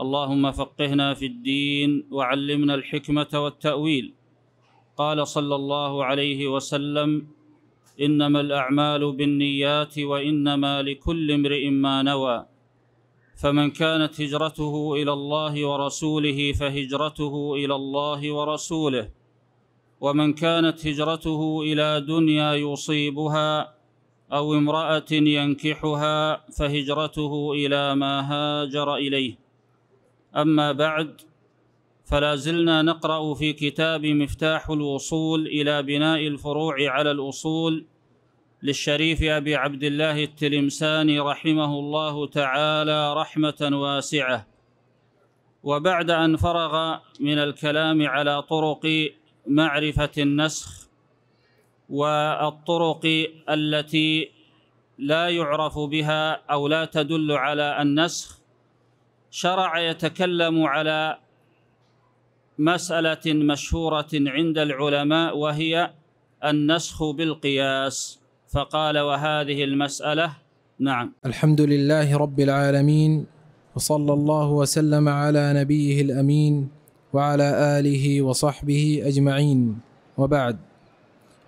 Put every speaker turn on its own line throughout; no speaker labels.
اللهم فقهنا في الدين وعلمنا الحكمه والتاويل قال صلى الله عليه وسلم انما الاعمال بالنيات وانما لكل امرئ ما نوى فمن كانت هجرته الى الله ورسوله فهجرته الى الله ورسوله ومن كانت هجرته الى دنيا يصيبها او امراه ينكحها فهجرته الى ما هاجر اليه أما بعد فلا زلنا نقرأ في كتاب مفتاح الوصول إلى بناء الفروع على الأصول للشريف أبي عبد الله التلمساني رحمه الله تعالى رحمة واسعة وبعد أن فرغ من الكلام على طرق معرفة النسخ والطرق التي لا يعرف بها أو لا تدل على النسخ شرع يتكلم على مسألة مشهورة عند العلماء وهي النسخ بالقياس فقال وهذه المسألة نعم
الحمد لله رب العالمين وصلى الله وسلم على نبيه الأمين وعلى آله وصحبه أجمعين وبعد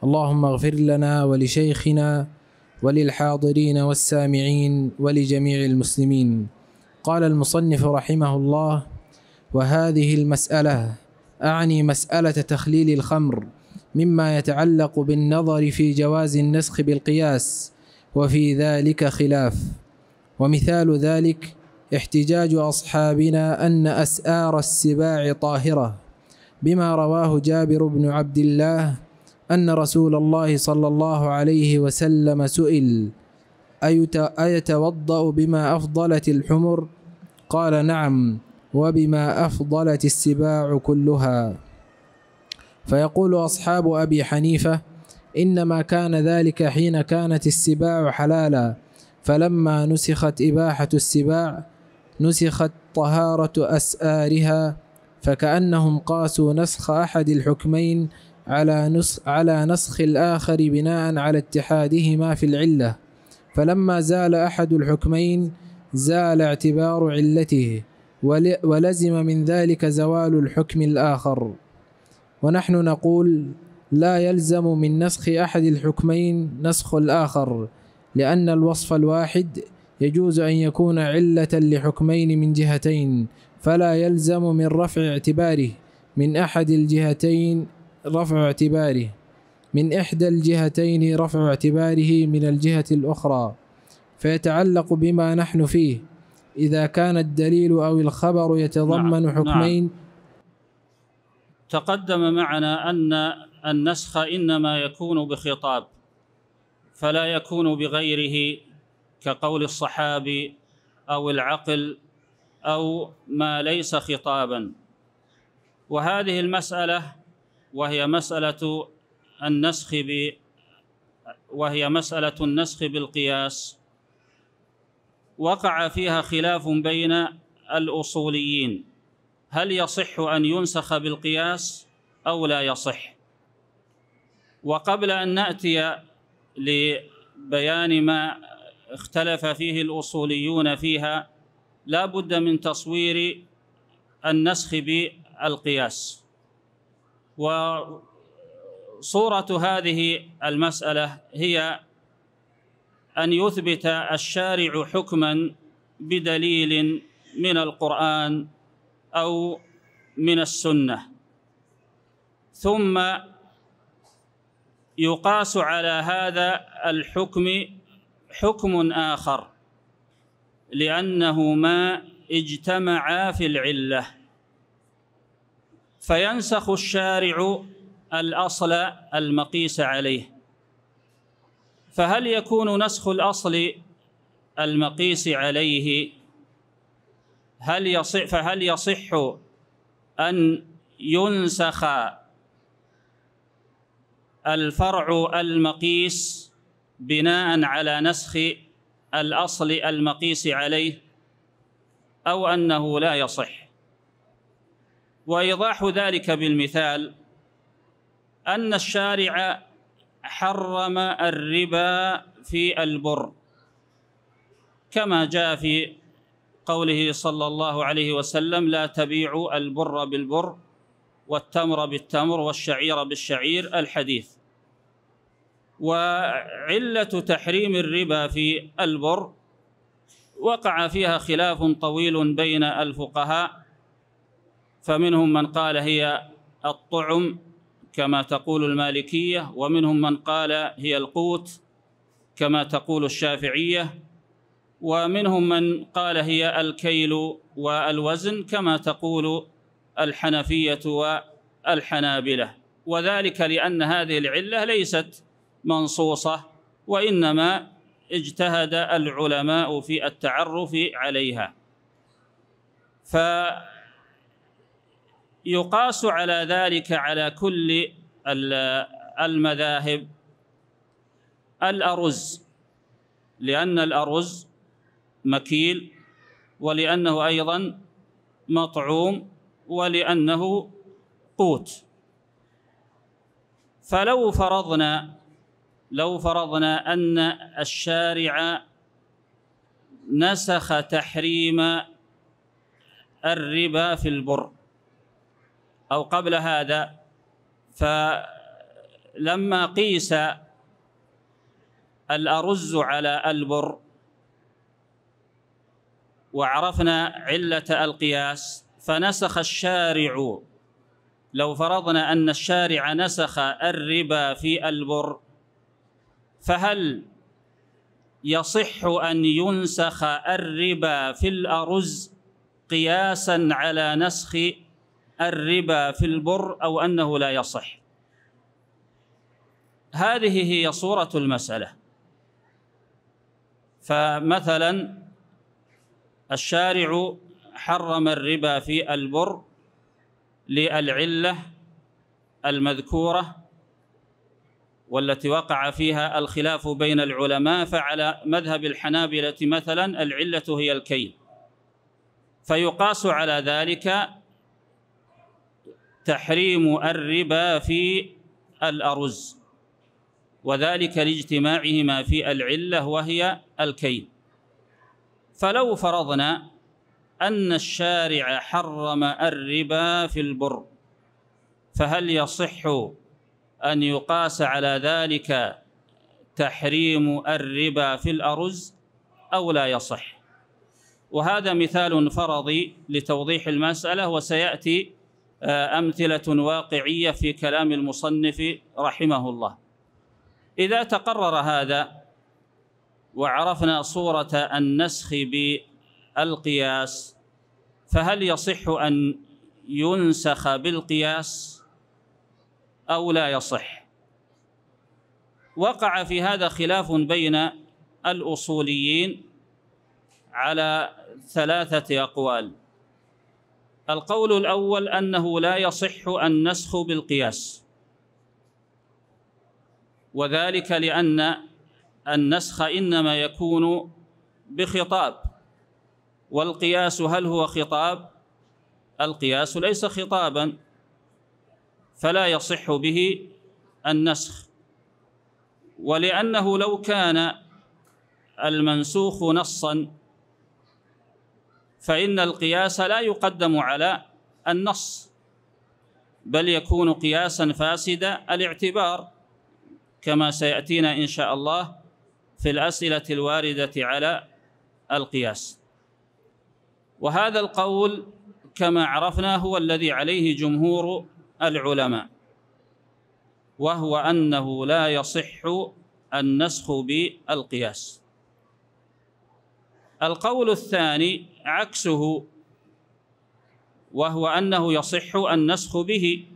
اللهم اغفر لنا ولشيخنا وللحاضرين والسامعين ولجميع المسلمين قال المصنف رحمه الله وهذه المساله اعني مساله تخليل الخمر مما يتعلق بالنظر في جواز النسخ بالقياس وفي ذلك خلاف ومثال ذلك احتجاج اصحابنا ان اسآر السباع طاهره بما رواه جابر بن عبد الله ان رسول الله صلى الله عليه وسلم سئل أيتوضأ بما أفضلت الحمر قال نعم وبما أفضلت السباع كلها فيقول أصحاب أبي حنيفة إنما كان ذلك حين كانت السباع حلالا فلما نسخت إباحة السباع نسخت طهارة أسآرها فكأنهم قاسوا نسخ أحد الحكمين على نسخ, على نسخ الآخر بناء على اتحادهما في العلة فلما زال أحد الحكمين زال اعتبار علته ولزم من ذلك زوال الحكم الآخر ونحن نقول لا يلزم من نسخ أحد الحكمين نسخ الآخر لأن الوصف الواحد يجوز أن يكون علة لحكمين من جهتين فلا يلزم من رفع اعتباره من أحد الجهتين رفع اعتباره من إحدى الجهتين رفع اعتباره من الجهة الأخرى فيتعلق بما نحن فيه إذا كان الدليل أو الخبر يتضمن نعم, نعم. حكمين نعم
تقدم معنا أن النسخ إنما يكون بخطاب فلا يكون بغيره كقول الصحابي أو العقل أو ما ليس خطابا وهذه المسألة وهي مسألة النسخ ب وهي مسألة النسخ بالقياس وقع فيها خلاف بين الأصوليين هل يصح أن ينسخ بالقياس أو لا يصح وقبل أن نأتي لبيان ما اختلف فيه الأصوليون فيها لا بد من تصوير النسخ بالقياس و صورة هذه المسألة هي أن يثبت الشارع حكما بدليل من القرآن أو من السنة ثم يقاس على هذا الحكم حكم آخر لأنهما اجتمعا في العلة فينسخ الشارع الأصل المقيس عليه فهل يكون نسخ الأصل المقيس عليه هل يصح فهل يصح أن ينسخ الفرع المقيس بناء على نسخ الأصل المقيس عليه أو أنه لا يصح وإيضاح ذلك بالمثال أن الشارع حرم الربا في البر كما جاء في قوله صلى الله عليه وسلم لا تبيعوا البر بالبر والتمر بالتمر والشعير بالشعير الحديث وعلة تحريم الربا في البر وقع فيها خلاف طويل بين الفقهاء فمنهم من قال هي الطعم كما تقول المالكية ومنهم من قال هي القوت كما تقول الشافعية ومنهم من قال هي الكيل والوزن كما تقول الحنفية والحنابلة وذلك لأن هذه العلة ليست منصوصة وإنما اجتهد العلماء في التعرف عليها ف يقاس على ذلك على كل المذاهب الأرز لأن الأرز مكيل ولأنه أيضا مطعوم ولأنه قوت فلو فرضنا لو فرضنا أن الشارع نسخ تحريم الربا في البر أو قبل هذا فلما قيس الأرز على البر وعرفنا علة القياس فنسخ الشارع لو فرضنا أن الشارع نسخ الربا في البر فهل يصح أن ينسخ الربا في الأرز قياسا على نسخ الربا في البر أو أنه لا يصح هذه هي صورة المسألة فمثلا الشارع حرم الربا في البر للعلة المذكورة والتي وقع فيها الخلاف بين العلماء فعلى مذهب الحنابلة مثلا العلة هي الكيل فيقاس على ذلك تحريم الربا في الأرز وذلك لاجتماعهما في العلة وهي الكيل فلو فرضنا أن الشارع حرم الربا في البر فهل يصح أن يقاس على ذلك تحريم الربا في الأرز أو لا يصح وهذا مثال فرضي لتوضيح المسألة وسيأتي آه، امثله واقعيه في كلام المصنف رحمه الله اذا تقرر هذا وعرفنا صوره النسخ بالقياس فهل يصح ان ينسخ بالقياس او لا يصح وقع في هذا خلاف بين الاصوليين على ثلاثه اقوال القول الأول أنه لا يصح النسخ بالقياس وذلك لأن النسخ إنما يكون بخطاب والقياس هل هو خطاب القياس ليس خطابا فلا يصح به النسخ ولأنه لو كان المنسوخ نصا فإن القياس لا يقدم على النص بل يكون قياسا فاسدا الاعتبار كما سيأتينا إن شاء الله في الأسئلة الواردة على القياس وهذا القول كما عرفنا هو الذي عليه جمهور العلماء وهو أنه لا يصح النسخ بالقياس القول الثاني عكسه وهو انه يصح النسخ به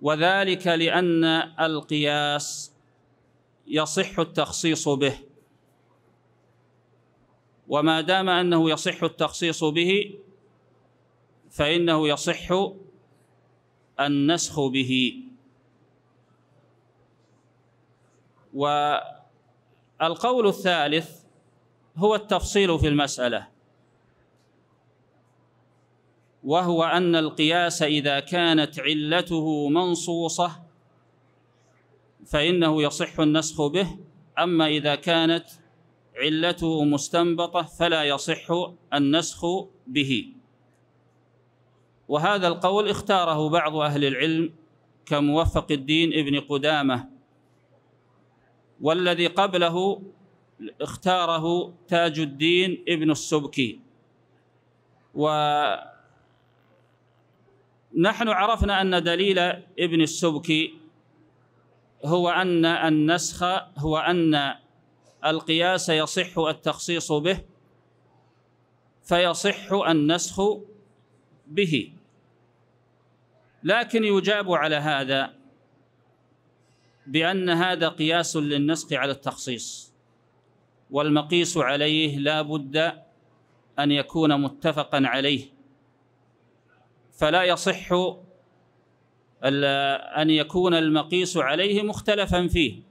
وذلك لان القياس يصح التخصيص به وما دام انه يصح التخصيص به فانه يصح النسخ به والقول الثالث هو التفصيل في المسألة وهو أن القياس إذا كانت علته منصوصة فإنه يصح النسخ به أما إذا كانت علته مستنبطة فلا يصح النسخ به وهذا القول اختاره بعض أهل العلم كموفق الدين ابن قدامة والذي قبله اختاره تاج الدين ابن السبكي ونحن عرفنا أن دليل ابن السبكي هو أن النسخ هو أن القياس يصح التخصيص به فيصح النسخ به لكن يجاب على هذا بأن هذا قياس للنسخ على التخصيص والمقيس عليه لا بد أن يكون متفقا عليه فلا يصح أن يكون المقيس عليه مختلفا فيه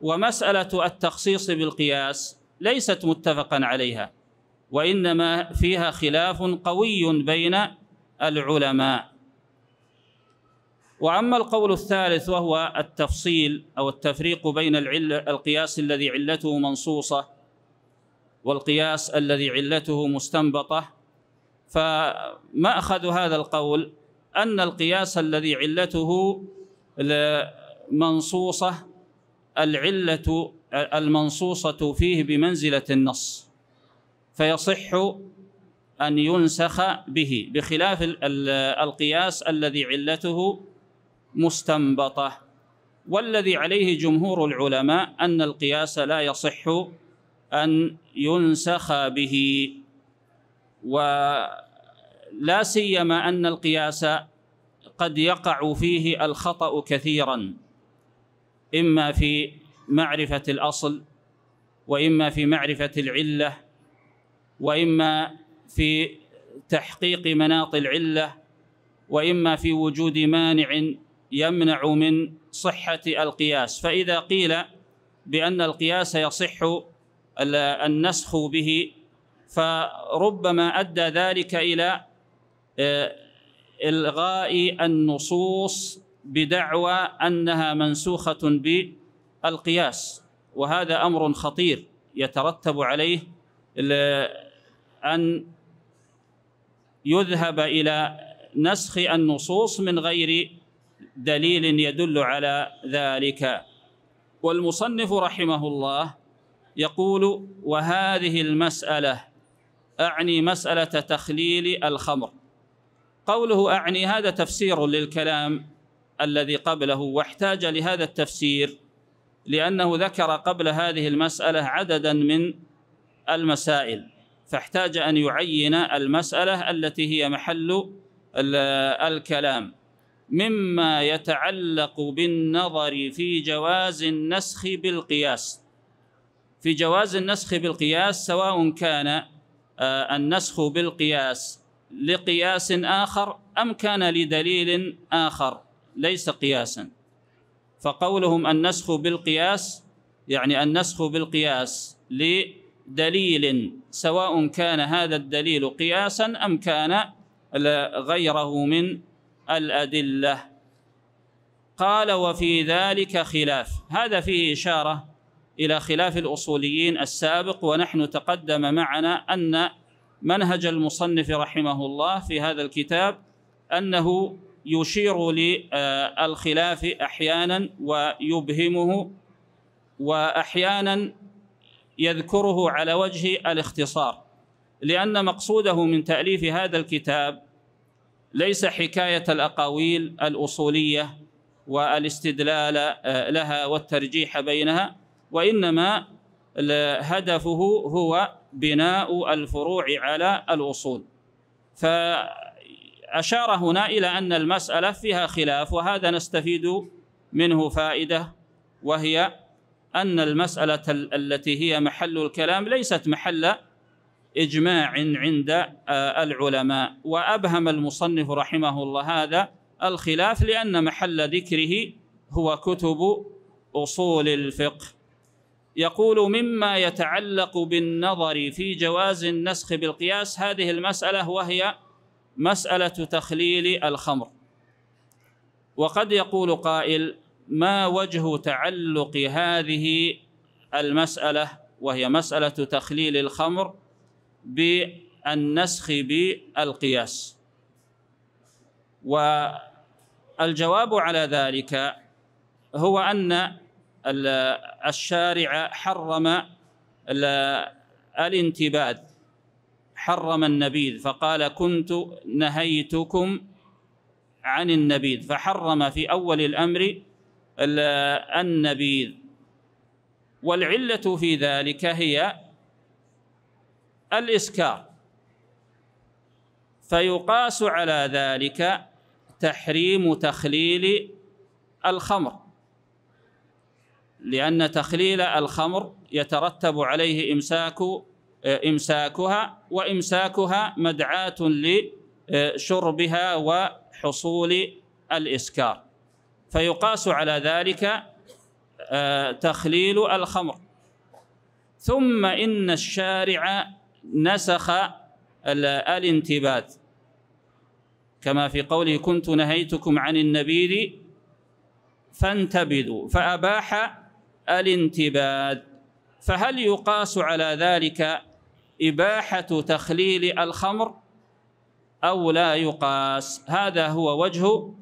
ومسألة التخصيص بالقياس ليست متفقا عليها وإنما فيها خلاف قوي بين العلماء واما القول الثالث وهو التفصيل او التفريق بين العلة القياس الذي علته منصوصه والقياس الذي علته مستنبطه فماخذ هذا القول ان القياس الذي علته منصوصه العله المنصوصه فيه بمنزله النص فيصح ان ينسخ به بخلاف القياس الذي علته مستنبطه والذي عليه جمهور العلماء ان القياس لا يصح ان ينسخ به ولا سيما ان القياس قد يقع فيه الخطا كثيرا اما في معرفه الاصل واما في معرفه العله واما في تحقيق مناط العله واما في وجود مانع يمنع من صحة القياس فإذا قيل بأن القياس يصح النسخ به فربما أدى ذلك إلى آه، إلغاء النصوص بدعوى أنها منسوخة بالقياس وهذا أمر خطير يترتب عليه أن يذهب إلى نسخ النصوص من غير دليل يدل على ذلك والمصنف رحمه الله يقول وهذه المسألة أعني مسألة تخليل الخمر قوله أعني هذا تفسير للكلام الذي قبله واحتاج لهذا التفسير لأنه ذكر قبل هذه المسألة عددا من المسائل فاحتاج أن يعين المسألة التي هي محل الكلام مما يتعلق بالنظر في جواز النسخ بالقياس في جواز النسخ بالقياس سواء كان آه، النسخ بالقياس لقياس آخر أم كان لدليل آخر ليس قياسا فقولهم النسخ بالقياس يعني النسخ بالقياس لدليل سواء كان هذا الدليل قياسا أم كان غيره من الأدلة قال وفي ذلك خلاف هذا فيه إشارة إلى خلاف الأصوليين السابق ونحن تقدم معنا أن منهج المصنف رحمه الله في هذا الكتاب أنه يشير للخلاف آه، أحيانا ويبهمه وأحيانا يذكره على وجه الاختصار لأن مقصوده من تأليف هذا الكتاب ليس حكاية الأقاويل الأصولية والاستدلال آه، لها والترجيح بينها وإنما هدفه هو بناء الفروع على الأصول فأشار هنا إلى أن المسألة فيها خلاف وهذا نستفيد منه فائدة وهي أن المسألة التي هي محل الكلام ليست محل اجماع عند آه، العلماء وابهم المصنف رحمه الله هذا الخلاف لان محل ذكره هو كتب اصول الفقه يقول مما يتعلق بالنظر في جواز النسخ بالقياس هذه المساله وهي مساله تخليل الخمر وقد يقول قائل ما وجه تعلق هذه المساله وهي مساله تخليل الخمر بالنسخ بالقياس والجواب على ذلك هو أن الشارع حرم الانتباذ حرم النبيذ فقال كنت نهيتكم عن النبيذ فحرم في أول الأمر النبيذ والعلة في ذلك هي الإسكار فيقاس على ذلك تحريم تخليل الخمر لأن تخليل الخمر يترتب عليه إمساك إمساكها وإمساكها مدعاة لشربها وحصول الإسكار فيقاس على ذلك آه، تخليل الخمر ثم إن الشارع نسخ الانتبات كما في قوله كنت نهيتكم عن النبيذ فانتبذوا فأباح الانتباد فهل يقاس على ذلك إباحة تخليل الخمر أو لا يقاس هذا هو وجه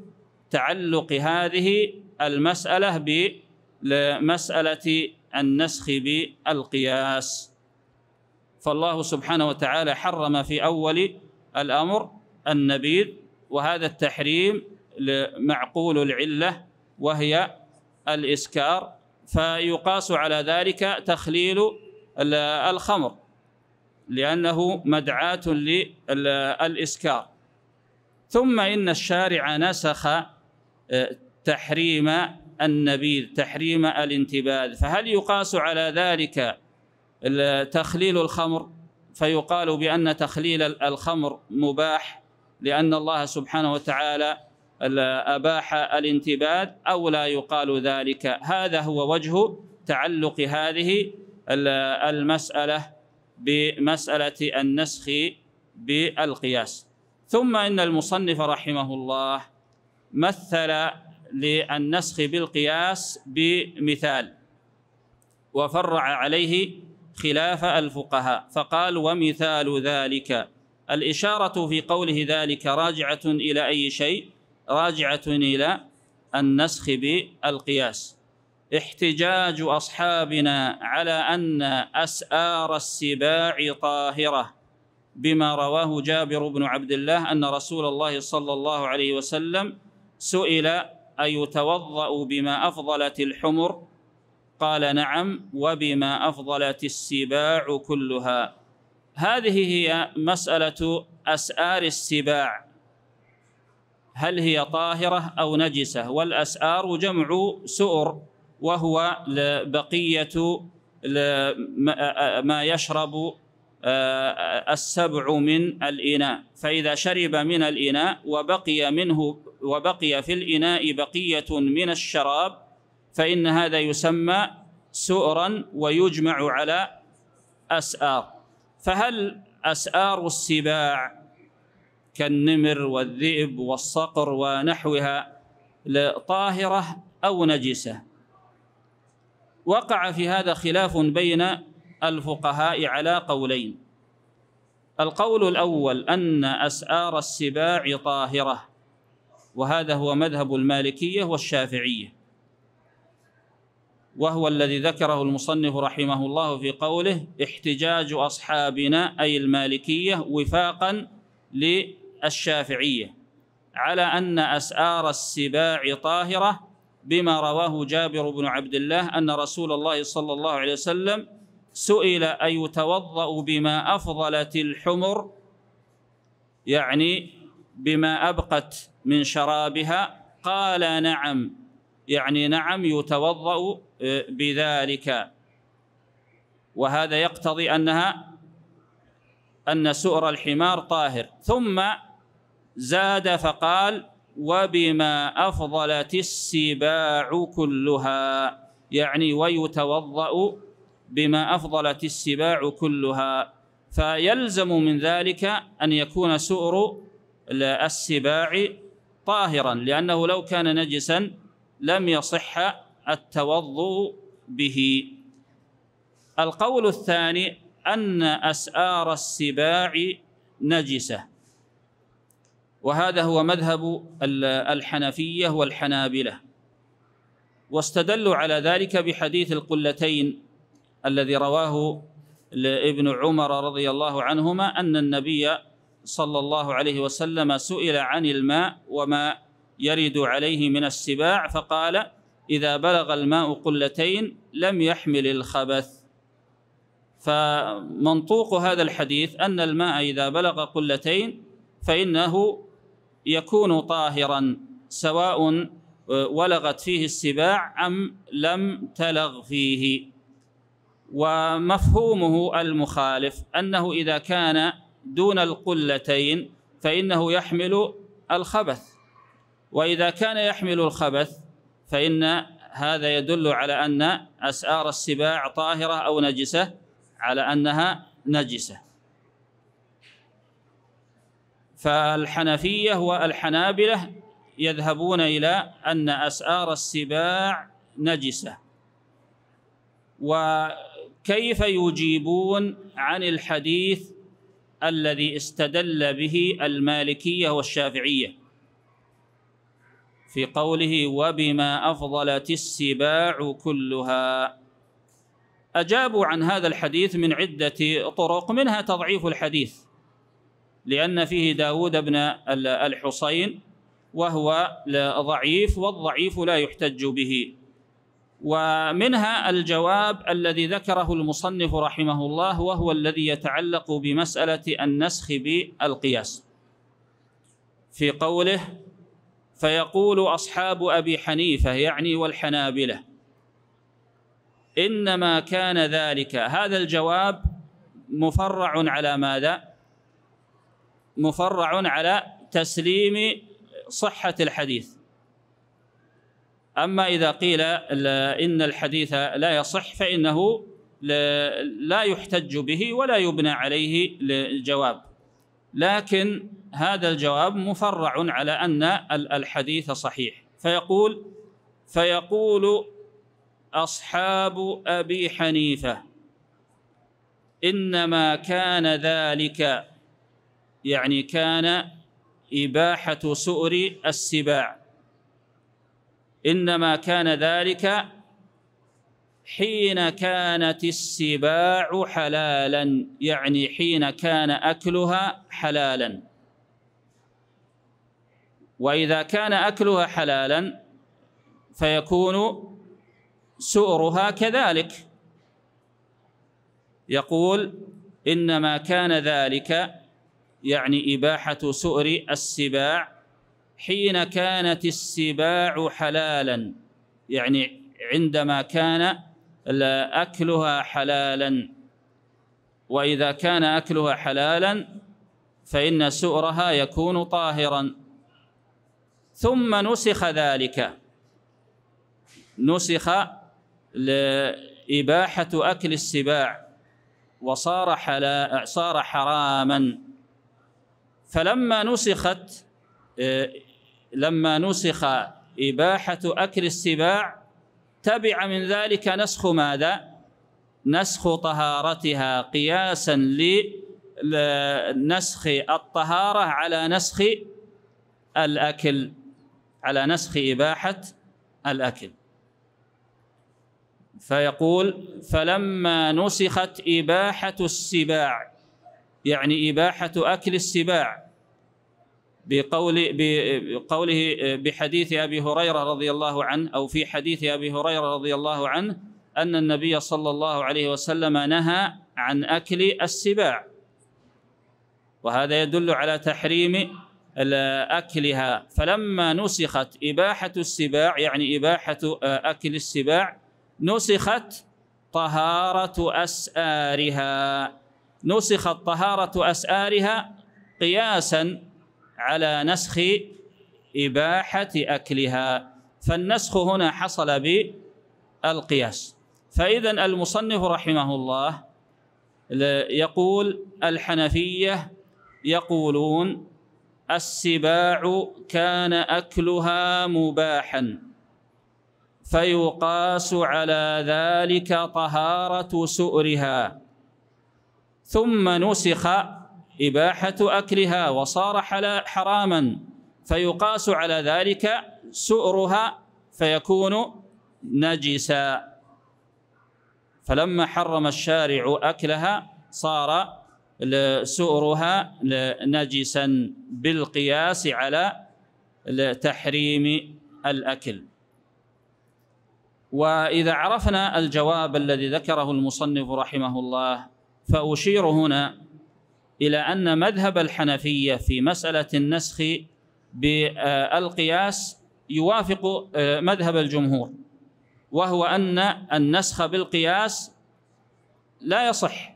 تعلق هذه المسألة بمسألة النسخ بالقياس فالله سبحانه وتعالى حرم في أول الأمر النبيذ وهذا التحريم معقول العلة وهي الإسكار فيقاس على ذلك تخليل الخمر لأنه مدعاة للإسكار ثم إن الشارع نسخ آه، تحريم النبيذ تحريم الانتباذ فهل يقاس على ذلك تخليل الخمر فيقال بأن تخليل الخمر مباح لأن الله سبحانه وتعالى أباح الانتباد أو لا يقال ذلك هذا هو وجه تعلق هذه المسألة بمسألة النسخ بالقياس ثم إن المصنف رحمه الله مثل للنسخ بالقياس بمثال وفرع عليه خلاف الفقهاء فقال ومثال ذلك الإشارة في قوله ذلك راجعة إلى أي شيء راجعة إلى النسخ بالقياس احتجاج أصحابنا على أن أسآر السباع طاهرة بما رواه جابر بن عبد الله أن رسول الله صلى الله عليه وسلم سئل أيتوضأ بما أفضلت الحمر قال نعم وبما أفضلت السباع كلها هذه هي مسألة أسآر السباع هل هي طاهرة أو نجسة والأسآر جمع سؤر وهو بقية ما يشرب آه، السبع من الإناء فإذا شرب من الإناء وبقي منه وبقي في الإناء بقية من الشراب فإن هذا يسمى سؤرا ويجمع على أسآر فهل أسآر السباع كالنمر والذئب والصقر ونحوها طاهرة أو نجسة وقع في هذا خلاف بين الفقهاء على قولين القول الأول أن أسآر السباع طاهرة وهذا هو مذهب المالكية والشافعية وهو الذي ذكره المصنف رحمه الله في قوله احتجاج اصحابنا اي المالكيه وفاقا للشافعيه على ان اسعار السباع طاهره بما رواه جابر بن عبد الله ان رسول الله صلى الله عليه وسلم سئل ايتوضا بما افضلت الحمر يعني بما ابقت من شرابها قال نعم يعني نعم يتوضأ آه، بذلك وهذا يقتضي أنها أن سؤر الحمار طاهر ثم زاد فقال وبما أفضلت السباع كلها يعني ويتوضأ بما أفضلت السباع كلها فيلزم من ذلك أن يكون سؤر السباع طاهرا لأنه لو كان نجسا لم يصح التوضؤ به القول الثاني أن أسآر السباع نجسة وهذا هو مذهب الحنفية والحنابلة واستدلوا على ذلك بحديث القلتين الذي رواه لابن عمر رضي الله عنهما أن النبي صلى الله عليه وسلم سئل عن الماء وما يرد عليه من السباع فقال إذا بلغ الماء قلتين لم يحمل الخبث فمنطوق هذا الحديث أن الماء إذا بلغ قلتين فإنه يكون طاهرا سواء آه، ولغت فيه السباع أم لم تلغ فيه ومفهومه المخالف أنه إذا كان دون القلتين فإنه يحمل الخبث وإذا كان يحمل الخبث فإن هذا يدل على أن أسعار السباع طاهرة أو نجسة على أنها نجسة فالحنفية والحنابلة يذهبون إلى أن أسعار السباع نجسة وكيف يجيبون عن الحديث الذي استدل به المالكية والشافعية في قوله وبما أفضلت السباع كلها أجابوا عن هذا الحديث من عدة طرق منها تضعيف الحديث لأن فيه داود بن الحصين وهو ضعيف والضعيف لا يحتج به ومنها الجواب الذي ذكره المصنف رحمه الله وهو الذي يتعلق بمسألة النسخ بالقياس في قوله فيقول اصحاب ابي حنيفه يعني والحنابله انما كان ذلك هذا الجواب مفرع على ماذا مفرع على تسليم صحه الحديث اما اذا قيل ان الحديث لا يصح فانه لا يحتج به ولا يبنى عليه الجواب لكن هذا الجواب مفرع على ان الحديث صحيح فيقول فيقول اصحاب ابي حنيفه انما كان ذلك يعني كان اباحه سؤر السباع انما كان ذلك حين كانت السباع حلالا يعني حين كان أكلها حلالا وإذا كان أكلها حلالا فيكون سؤرها كذلك يقول إنما كان ذلك يعني إباحة سؤر السباع حين كانت السباع حلالا يعني عندما كان أكلها حلالا وإذا كان أكلها حلالا فإن سؤرها يكون طاهرا ثم نسخ ذلك نسخ لإباحة أكل السباع وصار حلا صار حراما فلما نسخت إيه، لما نسخ إباحة أكل السباع تبع من ذلك نسخ ماذا نسخ طهارتها قياسا لنسخ الطهارة على نسخ الأكل على نسخ إباحة الأكل فيقول فلما نسخت إباحة السباع يعني إباحة أكل السباع بقول بقوله آه، بحديث ابي هريره رضي الله عنه او في حديث ابي هريره رضي الله عنه ان النبي صلى الله عليه وسلم نهى عن اكل السباع وهذا يدل على تحريم اكلها فلما نسخت اباحه السباع يعني اباحه آه، اكل السباع نسخت طهاره اسارها نسخت طهاره اسارها قياسا على نسخ إباحة أكلها فالنسخ هنا حصل بالقياس فإذا المصنف رحمه الله يقول الحنفية يقولون السباع كان أكلها مباحا فيقاس على ذلك طهارة سؤرها ثم نسخ إباحة أكلها وصار حراما فيقاس على ذلك سؤرها فيكون نجسا فلما حرم الشارع أكلها صار سؤرها نجسا بالقياس على تحريم الأكل وإذا عرفنا الجواب الذي ذكره المصنف رحمه الله فأشير هنا إلى أن مذهب الحنفية في مسألة النسخ بالقياس يوافق آه، مذهب الجمهور وهو أن النسخ بالقياس لا يصح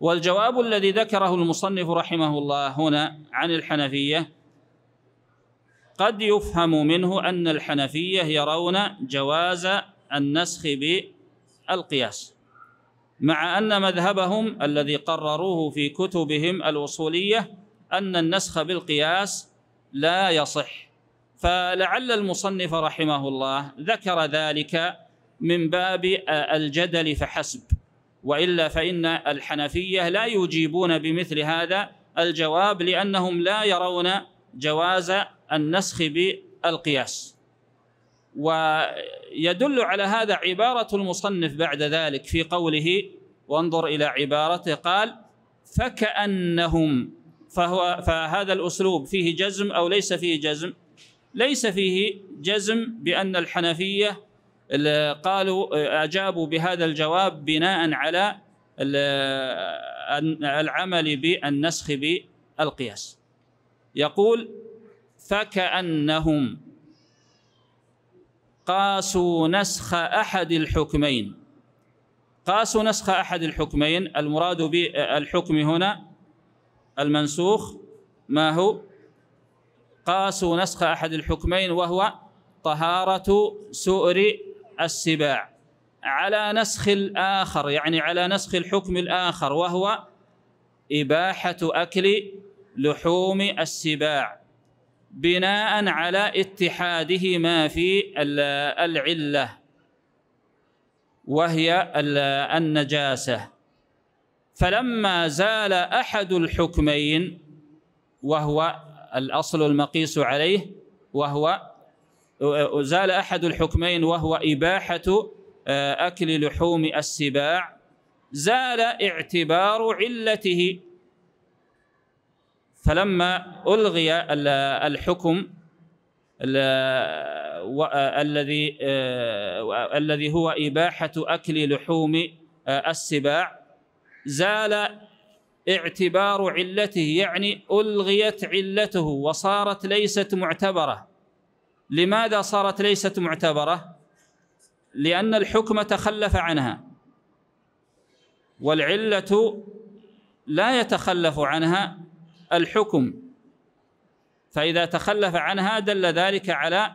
والجواب الذي ذكره المصنف رحمه الله هنا عن الحنفية قد يفهم منه أن الحنفية يرون جواز النسخ بالقياس مع أن مذهبهم الذي قرروه في كتبهم الوصولية أن النسخ بالقياس لا يصح فلعل المصنف رحمه الله ذكر ذلك من باب الجدل فحسب وإلا فإن الحنفية لا يجيبون بمثل هذا الجواب لأنهم لا يرون جواز النسخ بالقياس ويدل على هذا عبارة المصنف بعد ذلك في قوله وانظر إلى عبارته قال فكأنهم فهو فهذا الأسلوب فيه جزم أو ليس فيه جزم ليس فيه جزم بأن الحنفية قالوا أجابوا بهذا الجواب بناء على العمل بالنسخ بالقياس يقول فكأنهم قاسوا نسخ أحد الحكمين قاسوا نسخ أحد الحكمين المراد بالحكم هنا المنسوخ ما هو قاسوا نسخ أحد الحكمين وهو طهارة سؤر السباع على نسخ الآخر يعني على نسخ الحكم الآخر وهو إباحة أكل لحوم السباع بناء على اتحادهما في العله وهي النجاسه فلما زال احد الحكمين وهو الاصل المقيس عليه وهو زال احد الحكمين وهو اباحه آه، اكل لحوم السباع زال اعتبار علته فلما ألغي الحكم الذي آه، الذي هو إباحة أكل لحوم آه، السباع زال اعتبار علته يعني ألغيت علته وصارت ليست معتبرة لماذا صارت ليست معتبرة؟ لأن الحكم تخلف عنها والعلة لا يتخلف عنها الحكم فإذا تخلف عنها دل ذلك على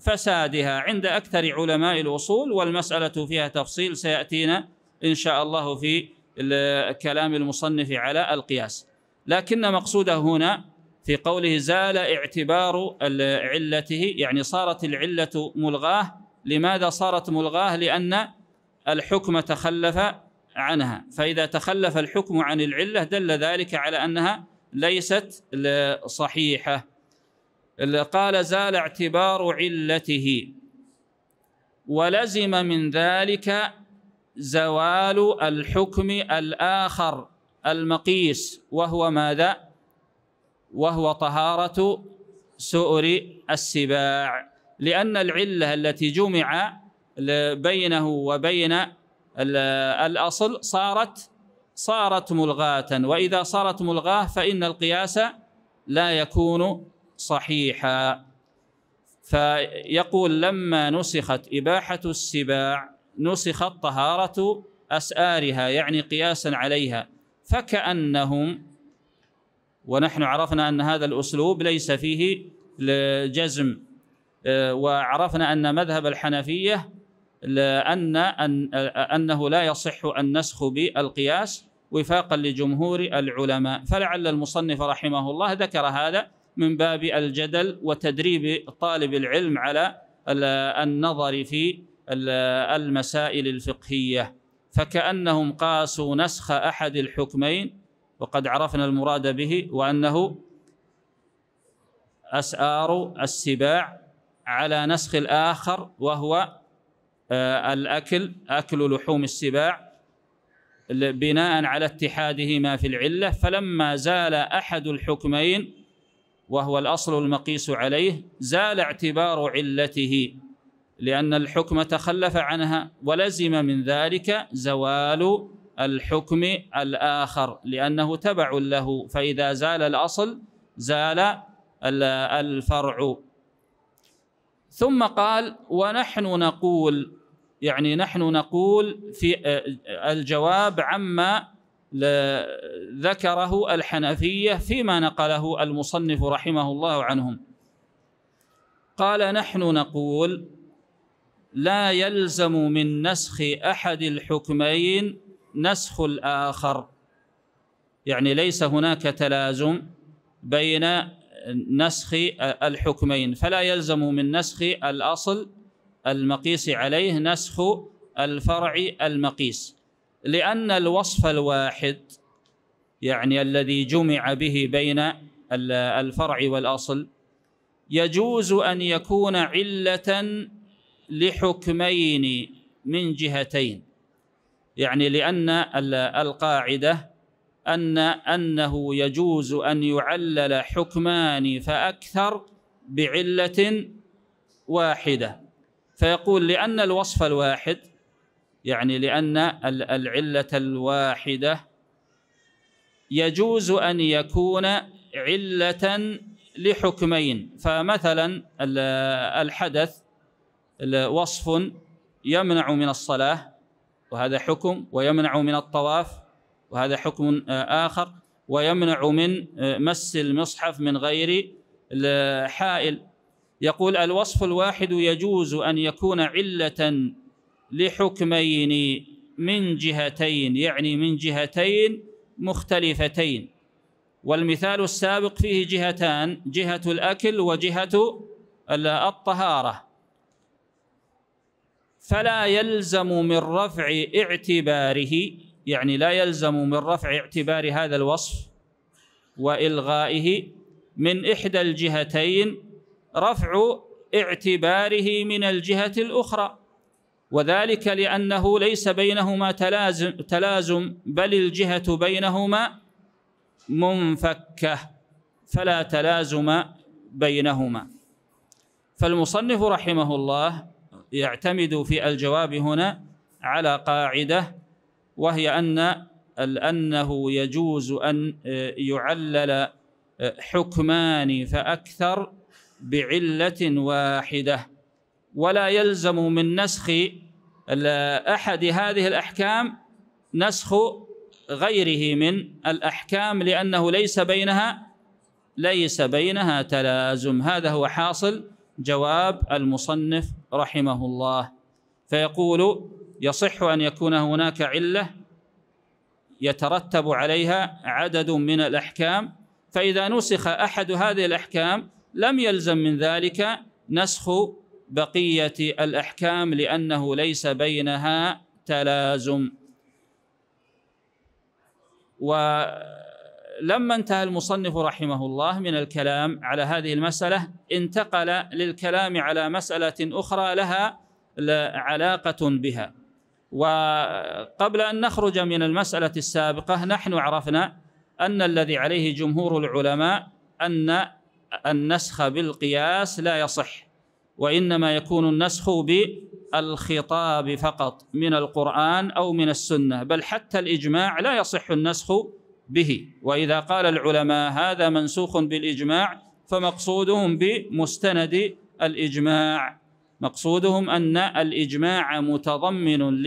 فسادها عند أكثر علماء الوصول والمسألة فيها تفصيل سيأتينا إن شاء الله في كلام المصنف على القياس لكن مقصوده هنا في قوله زال اعتبار علته يعني صارت العلة ملغاه لماذا صارت ملغاه لأن الحكم تخلف عنها فإذا تخلف الحكم عن العلة دل ذلك على أنها ليست صحيحة قال زال اعتبار علته ولزم من ذلك زوال الحكم الآخر المقيس وهو ماذا؟ وهو طهارة سؤر السباع لأن العلة التي جمع بينه وبين الأصل صارت صارت ملغاة وإذا صارت ملغاة فإن القياس لا يكون صحيحا فيقول لما نسخت إباحة السباع نسخت طهارة أسآرها يعني قياسا عليها فكأنهم ونحن عرفنا أن هذا الأسلوب ليس فيه جزم آه، وعرفنا أن مذهب الحنفية لأن أن أنه لا يصح النسخ بالقياس وفاقا لجمهور العلماء فلعل المصنف رحمه الله ذكر هذا من باب الجدل وتدريب طالب العلم على النظر في المسائل الفقهية فكأنهم قاسوا نسخ أحد الحكمين وقد عرفنا المراد به وأنه أسآر السباع على نسخ الآخر وهو آه، الأكل أكل لحوم السباع بناء على اتحادهما في العلة فلما زال أحد الحكمين وهو الأصل المقيس عليه زال اعتبار علته لأن الحكم تخلف عنها ولزم من ذلك زوال الحكم الآخر لأنه تبع له فإذا زال الأصل زال الفرع ثم قال ونحن نقول يعني نحن نقول في آه، الجواب عما ذكره الحنفية فيما نقله المصنف رحمه الله عنهم قال نحن نقول لا يلزم من نسخ أحد الحكمين نسخ الآخر يعني ليس هناك تلازم بين نسخ آه، الحكمين فلا يلزم من نسخ الأصل المقيس عليه نسخ الفرع المقيس لأن الوصف الواحد يعني الذي جمع به بين الفرع والأصل يجوز أن يكون علة لحكمين من جهتين يعني لأن القاعدة أن أنه يجوز أن يعلل حكمان فأكثر بعلة واحدة فيقول لأن الوصف الواحد يعني لأن العلة الواحدة يجوز أن يكون علة لحكمين فمثلا الحدث وصف يمنع من الصلاة وهذا حكم ويمنع من الطواف وهذا حكم آه، آخر ويمنع من آه، مس المصحف من غير حائل يقول الوصف الواحد يجوز أن يكون علة لحكمين من جهتين يعني من جهتين مختلفتين والمثال السابق فيه جهتان جهة الأكل وجهة الطهارة فلا يلزم من رفع اعتباره يعني لا يلزم من رفع اعتبار هذا الوصف وإلغائه من إحدى الجهتين رفع اعتباره من الجهة الأخرى وذلك لأنه ليس بينهما تلازم, تلازم بل الجهة بينهما منفكة فلا تلازم بينهما فالمصنف رحمه الله يعتمد في الجواب هنا على قاعدة وهي أن أنه يجوز أن آه، يعلل آه، حكمان فأكثر بعله واحده ولا يلزم من نسخ احد هذه الاحكام نسخ غيره من الاحكام لانه ليس بينها ليس بينها تلازم هذا هو حاصل جواب المصنف رحمه الله فيقول يصح ان يكون هناك عله يترتب عليها عدد من الاحكام فاذا نسخ احد هذه الاحكام لم يلزم من ذلك نسخ بقية الأحكام لأنه ليس بينها تلازم ولما انتهى المصنف رحمه الله من الكلام على هذه المسألة انتقل للكلام على مسألة أخرى لها علاقة بها وقبل أن نخرج من المسألة السابقة نحن عرفنا أن الذي عليه جمهور العلماء أن النسخ بالقياس لا يصح وإنما يكون النسخ بالخطاب فقط من القرآن أو من السنة بل حتى الإجماع لا يصح النسخ به وإذا قال العلماء هذا منسوخ بالإجماع فمقصودهم بمستند الإجماع مقصودهم أن الإجماع متضمن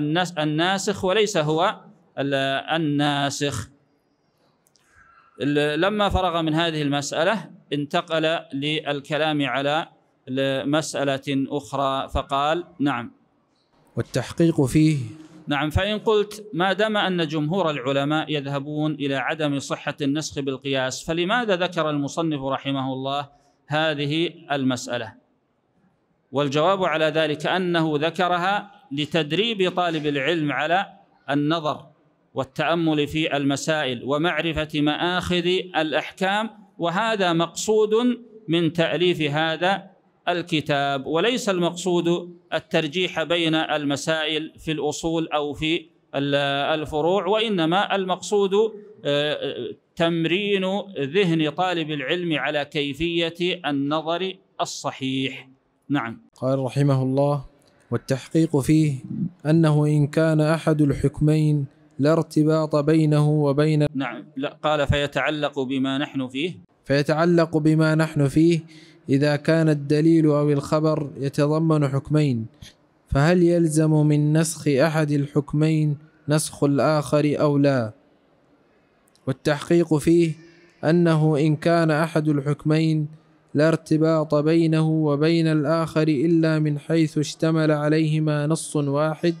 للناسخ وليس هو الناسخ لما فرغ من هذه المسألة انتقل للكلام على مسألة أخرى فقال نعم
والتحقيق فيه
نعم فإن قلت ما دام أن جمهور العلماء يذهبون إلى عدم صحة النسخ بالقياس فلماذا ذكر المصنف رحمه الله هذه المسألة والجواب على ذلك أنه ذكرها لتدريب طالب العلم على النظر والتامل في المسائل ومعرفه ماخذ الاحكام وهذا مقصود من تاليف هذا الكتاب وليس المقصود الترجيح بين المسائل في الاصول او في الفروع وانما المقصود آه، آه، تمرين ذهن طالب العلم على كيفيه النظر الصحيح
نعم قال رحمه الله والتحقيق فيه انه ان كان احد الحكمين لا ارتباط بينه وبين نعم
لا قال فيتعلق بما نحن فيه
فيتعلق بما نحن فيه إذا كان الدليل أو الخبر يتضمن حكمين فهل يلزم من نسخ أحد الحكمين نسخ الآخر أو لا والتحقيق فيه أنه إن كان أحد الحكمين لا ارتباط بينه وبين الآخر إلا من حيث اشتمل عليهما نص واحد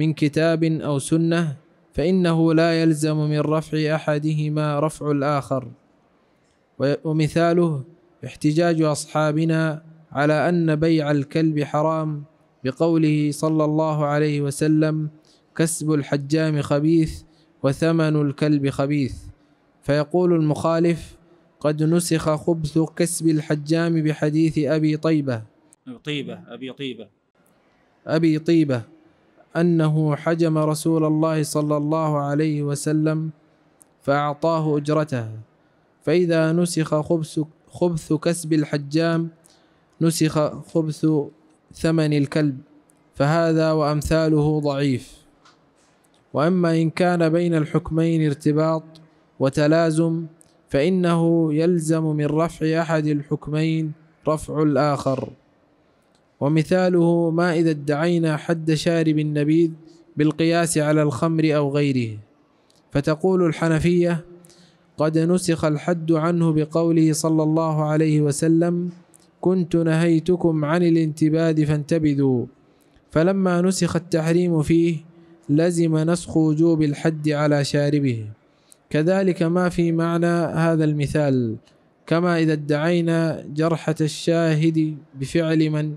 من كتاب أو سنة فإنه لا يلزم من رفع أحدهما رفع الآخر ومثاله احتجاج أصحابنا على أن بيع الكلب حرام بقوله صلى الله عليه وسلم كسب الحجام خبيث وثمن الكلب خبيث فيقول المخالف قد نسخ خبث كسب الحجام بحديث أبي طيبة
طيبة أبي طيبة
أبي طيبة أنه حجم رسول الله صلى الله عليه وسلم فأعطاه أجرته فإذا نسخ خبث, خبث كسب الحجام نسخ خبث ثمن الكلب فهذا وأمثاله ضعيف وأما إن كان بين الحكمين ارتباط وتلازم فإنه يلزم من رفع أحد الحكمين رفع الآخر ومثاله ما إذا ادعينا حد شارب النبيذ بالقياس على الخمر أو غيره فتقول الحنفية قد نسخ الحد عنه بقوله صلى الله عليه وسلم كنت نهيتكم عن الانتباد فانتبذوا فلما نسخ التحريم فيه لزم نسخ وجوب الحد على شاربه كذلك ما في معنى هذا المثال كما إذا ادعينا جرحة الشاهد بفعل من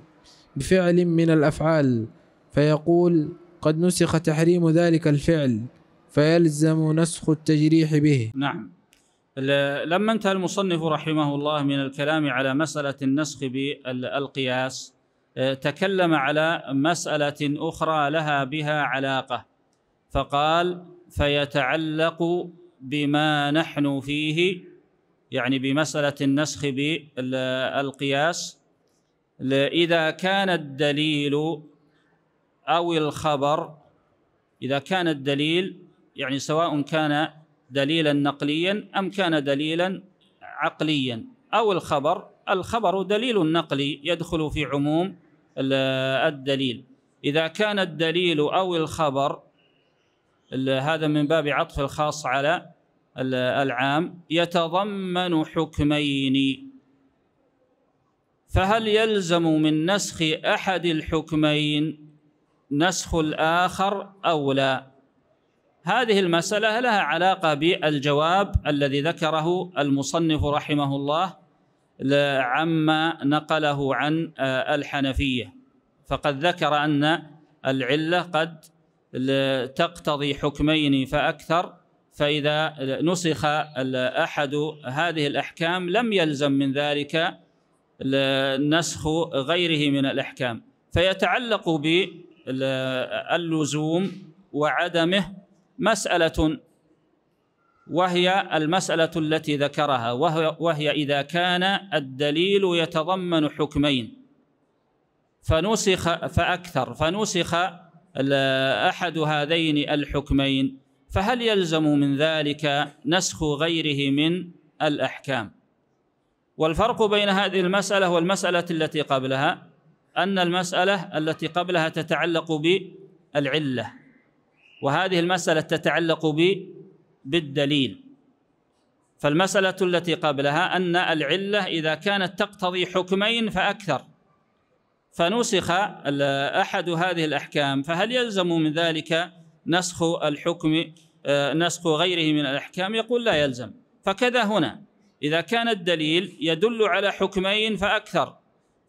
بفعل من الافعال فيقول قد نسخ تحريم ذلك الفعل فيلزم نسخ التجريح به
نعم لما انتهى المصنف رحمه الله من الكلام على مسألة النسخ بالقياس آه، تكلم على مسألة أخرى لها بها علاقة فقال فيتعلق بما نحن فيه يعني بمسألة النسخ بالقياس إذا كان الدليل أو الخبر إذا كان الدليل يعني سواء كان دليلا نقليا أم كان دليلا عقليا أو الخبر الخبر دليل نقلي يدخل في عموم الدليل إذا كان الدليل أو الخبر هذا من باب عطف الخاص على العام يتضمن حكمين فهل يلزم من نسخ أحد الحكمين نسخ الآخر أو لا هذه المسألة لها علاقة بالجواب الذي ذكره المصنف رحمه الله عما نقله عن آه، الحنفية فقد ذكر أن العلة قد تقتضي حكمين فأكثر فإذا نسخ أحد هذه الأحكام لم يلزم من ذلك نسخ غيره من الأحكام فيتعلق باللزوم وعدمه مسألة وهي المسألة التي ذكرها وهي, وهي إذا كان الدليل يتضمن حكمين فنسخ فأكثر فنسخ أحد هذين الحكمين فهل يلزم من ذلك نسخ غيره من الأحكام؟ والفرق بين هذه المسألة والمسألة التي قبلها أن المسألة التي قبلها تتعلق بالعلة وهذه المسألة تتعلق بالدليل فالمسألة التي قبلها أن العلة إذا كانت تقتضي حكمين فأكثر فنسخ أحد هذه الأحكام فهل يلزم من ذلك نسخ الحكم آه، نسخ غيره من الأحكام يقول لا يلزم فكذا هنا إذا كان الدليل يدل على حكمين فأكثر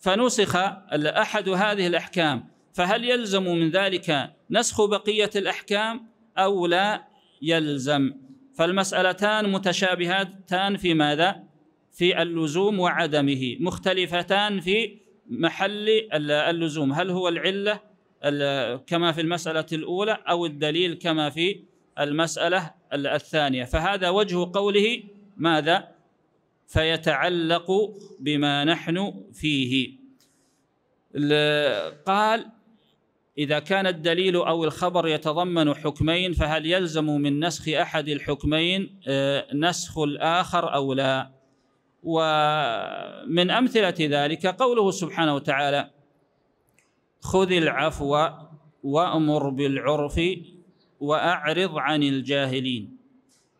فنسخ أحد هذه الأحكام فهل يلزم من ذلك نسخ بقية الأحكام أو لا يلزم فالمسألتان متشابهتان في ماذا؟ في اللزوم وعدمه مختلفتان في محل اللزوم هل هو العلة كما في المسألة الأولى أو الدليل كما في المسألة الثانية فهذا وجه قوله ماذا؟ فيتعلق بما نحن فيه قال إذا كان الدليل أو الخبر يتضمن حكمين فهل يلزم من نسخ أحد الحكمين آه، نسخ الآخر أو لا ومن أمثلة ذلك قوله سبحانه وتعالى خذ العفو وأمر بالعرف وأعرض عن الجاهلين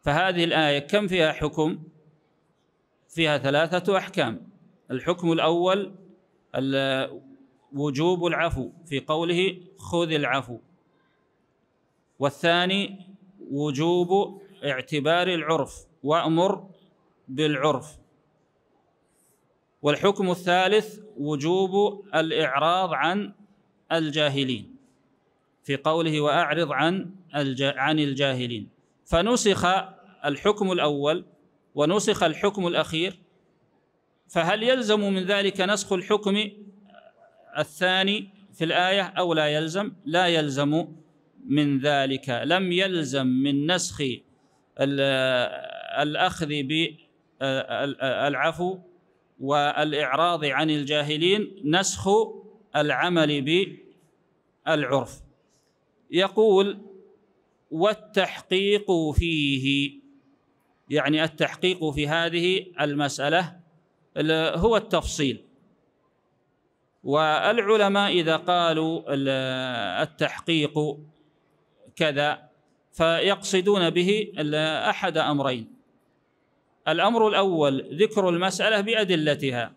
فهذه الآية كم فيها حكم؟ فيها ثلاثة أحكام الحكم الأول وجوب العفو في قوله خذ العفو والثاني وجوب اعتبار العرف وأمر بالعرف والحكم الثالث وجوب الإعراض عن الجاهلين في قوله وأعرض عن عن الجاهلين فنسخ الحكم الأول ونسخ الحكم الأخير فهل يلزم من ذلك نسخ الحكم الثاني في الآية أو لا يلزم لا يلزم من ذلك لم يلزم من نسخ الأخذ بالعفو والإعراض عن الجاهلين نسخ العمل بالعرف يقول والتحقيق فيه يعني التحقيق في هذه المسألة هو التفصيل والعلماء إذا قالوا التحقيق كذا فيقصدون به أحد أمرين الأمر الأول ذكر المسألة بأدلتها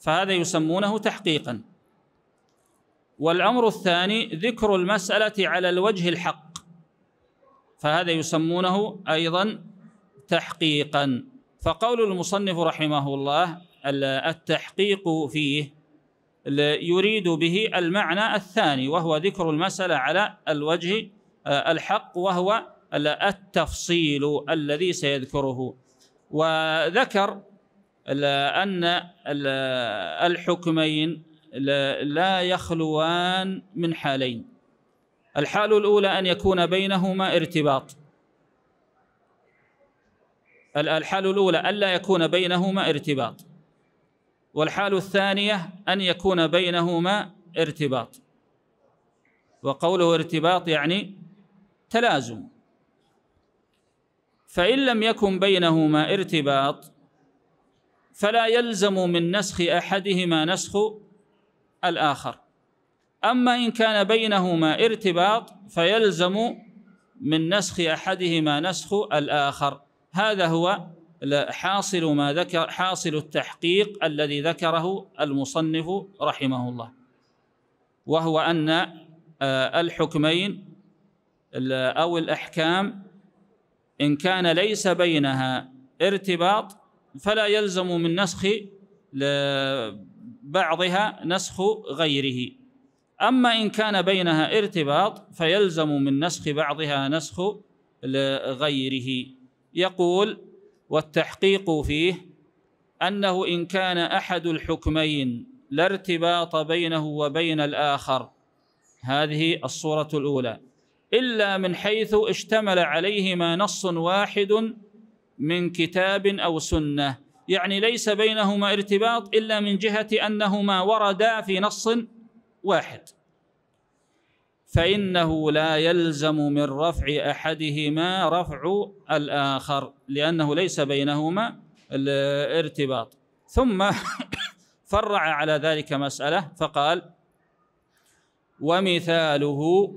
فهذا يسمونه تحقيقا والأمر الثاني ذكر المسألة على الوجه الحق فهذا يسمونه أيضا تحقيقا فقول المصنف رحمه الله التحقيق فيه يريد به المعنى الثاني وهو ذكر المسألة على الوجه آه، الحق وهو التفصيل الذي سيذكره وذكر أن الحكمين لا يخلوان من حالين الحال الأولى أن يكون بينهما ارتباط الحال الأولى ألا يكون بينهما ارتباط والحال الثانية أن يكون بينهما ارتباط وقوله ارتباط يعني تلازم فإن لم يكن بينهما ارتباط فلا يلزم من نسخ أحدهما نسخ الآخر أما إن كان بينهما ارتباط فيلزم من نسخ أحدهما نسخ الآخر هذا هو حاصل ما ذكر حاصل التحقيق الذي ذكره المصنف رحمه الله وهو ان آه، الحكمين او الاحكام ان كان ليس بينها ارتباط فلا يلزم من نسخ بعضها نسخ غيره اما ان كان بينها ارتباط فيلزم من نسخ بعضها نسخ غيره يقول والتحقيق فيه أنه إن كان أحد الحكمين لا ارتباط بينه وبين الآخر هذه الصورة الأولى إلا من حيث اشتمل عليهما نص واحد من كتاب أو سنة يعني ليس بينهما ارتباط إلا من جهة أنهما وردا في نص واحد فإنه لا يلزم من رفع أحدهما رفع الآخر لأنه ليس بينهما الارتباط ثم فرع على ذلك مسألة فقال ومثاله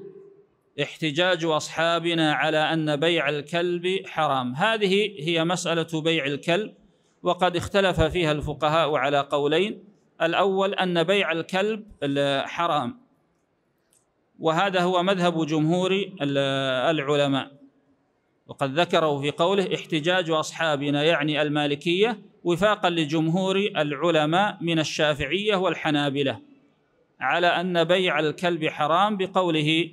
احتجاج أصحابنا على أن بيع الكلب حرام هذه هي مسألة بيع الكلب وقد اختلف فيها الفقهاء على قولين الأول أن بيع الكلب حرام وهذا هو مذهب جمهور العلماء وقد ذكروا في قوله احتجاج أصحابنا يعني المالكية وفاقا لجمهور العلماء من الشافعية والحنابلة على أن بيع الكلب حرام بقوله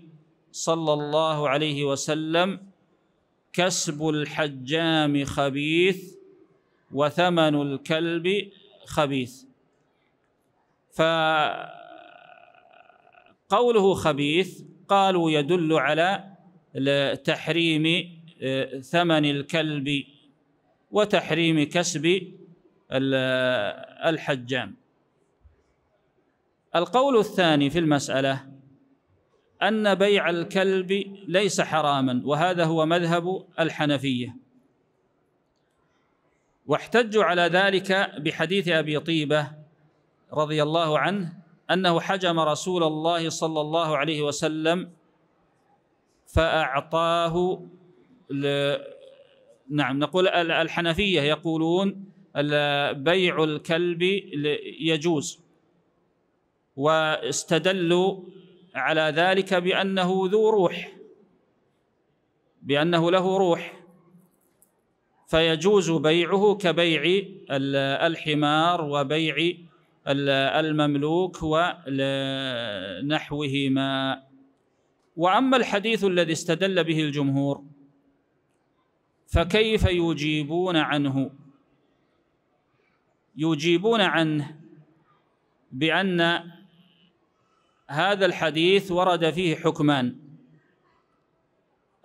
صلى الله عليه وسلم كسب الحجام خبيث وثمن الكلب خبيث ف قوله خبيث قالوا يدل على تحريم آه، ثمن الكلب وتحريم كسب آه، الحجام القول الثاني في المسألة أن بيع الكلب ليس حراما وهذا هو مذهب الحنفية واحتجوا على ذلك بحديث أبي طيبة رضي الله عنه أنه حجم رسول الله صلى الله عليه وسلم فأعطاه ل... نعم نقول الحنفية يقولون بيع الكلب يجوز واستدلوا على ذلك بأنه ذو روح بأنه له روح فيجوز بيعه كبيع الحمار وبيع المملوك ونحوهما واما الحديث الذي استدل به الجمهور فكيف يجيبون عنه يجيبون عنه بان هذا الحديث ورد فيه حكمان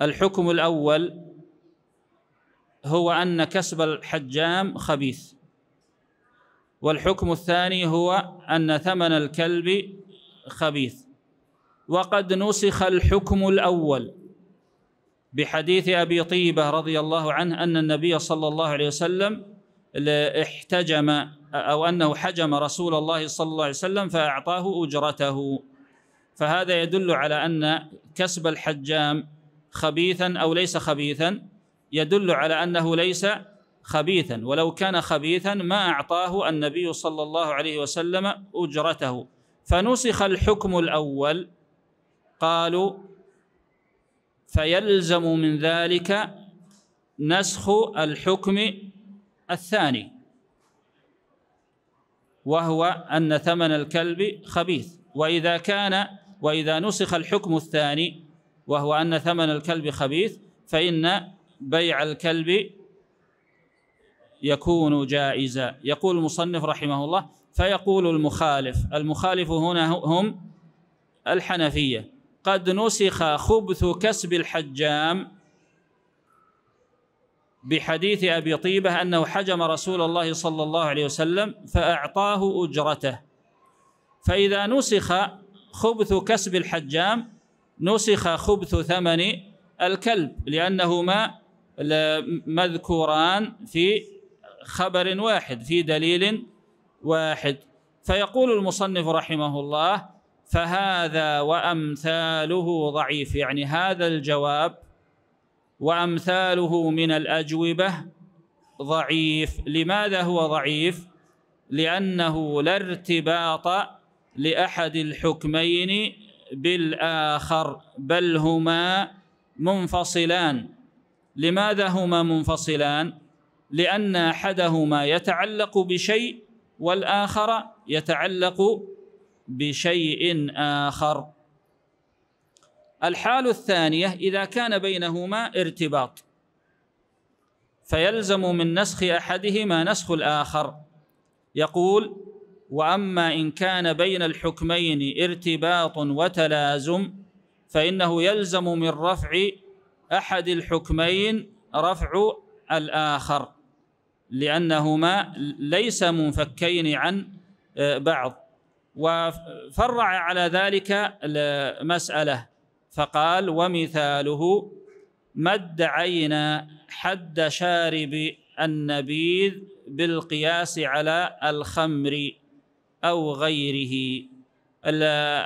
الحكم الاول هو ان كسب الحجام خبيث والحكم الثاني هو أن ثمن الكلب خبيث وقد نسخ الحكم الأول بحديث أبي طيبة رضي الله عنه أن النبي صلى الله عليه وسلم احتجم أو أنه حجم رسول الله صلى الله عليه وسلم فأعطاه أجرته فهذا يدل على أن كسب الحجام خبيثا أو ليس خبيثا يدل على أنه ليس خبيثا ولو كان خبيثا ما اعطاه النبي صلى الله عليه وسلم اجرته فنسخ الحكم الاول قالوا فيلزم من ذلك نسخ الحكم الثاني وهو ان ثمن الكلب خبيث واذا كان واذا نسخ الحكم الثاني وهو ان ثمن الكلب خبيث فان بيع الكلب يكون جائزا يقول المصنف رحمه الله فيقول المخالف المخالف هنا هم الحنفية قد نسخ خبث كسب الحجام بحديث أبي طيبة أنه حجم رسول الله صلى الله عليه وسلم فأعطاه أجرته فإذا نسخ خبث كسب الحجام نسخ خبث ثمن الكلب لأنهما مذكوران في خبر واحد في دليل واحد فيقول المصنف رحمه الله فهذا وامثاله ضعيف يعني هذا الجواب وامثاله من الاجوبه ضعيف لماذا هو ضعيف لانه لا ارتباط لاحد الحكمين بالاخر بل هما منفصلان لماذا هما منفصلان لأن أحدهما يتعلق بشيء والآخر يتعلق بشيء آخر الحال الثانية إذا كان بينهما ارتباط فيلزم من نسخ أحدهما نسخ الآخر يقول وأما إن كان بين الحكمين ارتباط وتلازم فإنه يلزم من رفع أحد الحكمين رفع الآخر لأنهما ليس منفكين عن آه، بعض وفرع على ذلك مسألة فقال ومثاله مد ادعينا حد شارب النبيذ بالقياس على الخمر أو غيره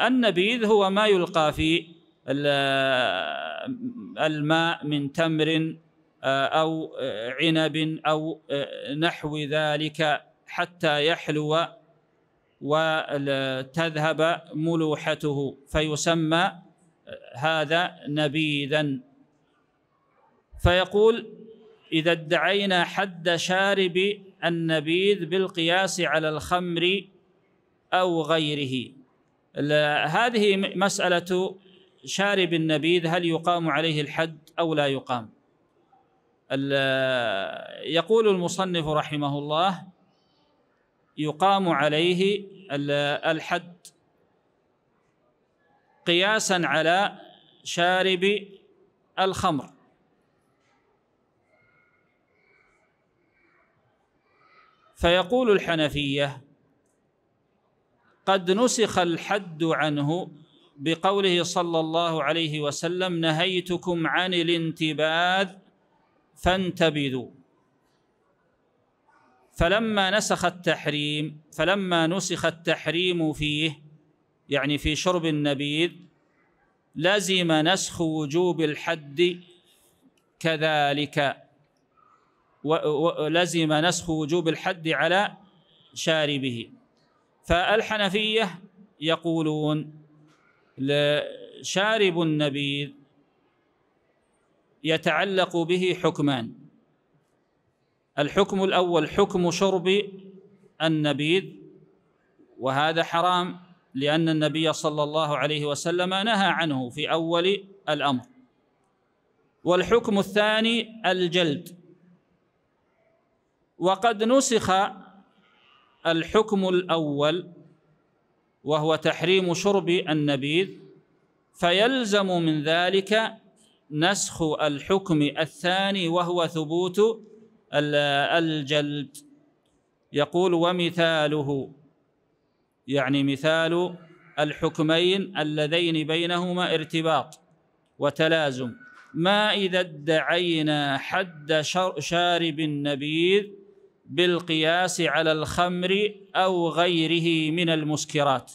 النبيذ هو ما يلقى في الماء من تمر آه، او آه، عنب او آه، نحو ذلك حتى يحلو وتذهب ملوحته فيسمى هذا نبيذا فيقول اذا ادعينا حد شارب النبيذ بالقياس على الخمر او غيره هذه مساله شارب النبيذ هل يقام عليه الحد او لا يقام يقول المصنف رحمه الله يقام عليه الحد قياسا على شارب الخمر فيقول الحنفيه قد نسخ الحد عنه بقوله صلى الله عليه وسلم نهيتكم عن الانتباذ فانتبذوا فلما نسخ التحريم فلما نسخ التحريم فيه يعني في شرب النبيذ لزم نسخ وجوب الحد كذلك ولزم نسخ وجوب الحد على شاربه فالحنفيه يقولون شارب النبيذ يتعلق به حكمان الحكم الأول حكم شرب النبيذ وهذا حرام لأن النبي صلى الله عليه وسلم نهى عنه في أول الأمر والحكم الثاني الجلد وقد نسخ الحكم الأول وهو تحريم شرب النبيذ فيلزم من ذلك نسخ الحكم الثاني وهو ثبوت الجلد يقول ومثاله يعني مثال الحكمين اللذين بينهما ارتباط وتلازم ما إذا ادعينا حد شارب النبيذ بالقياس على الخمر أو غيره من المسكرات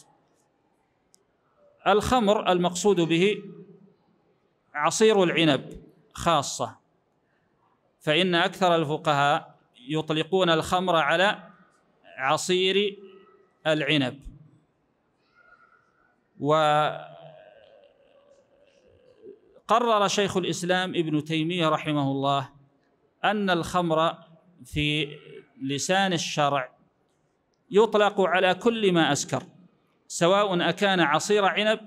الخمر المقصود به عصير العنب خاصة فإن أكثر الفقهاء يطلقون الخمر على عصير العنب وقرر شيخ الإسلام ابن تيمية رحمه الله أن الخمر في لسان الشرع يطلق على كل ما أسكر سواء أكان عصير عنب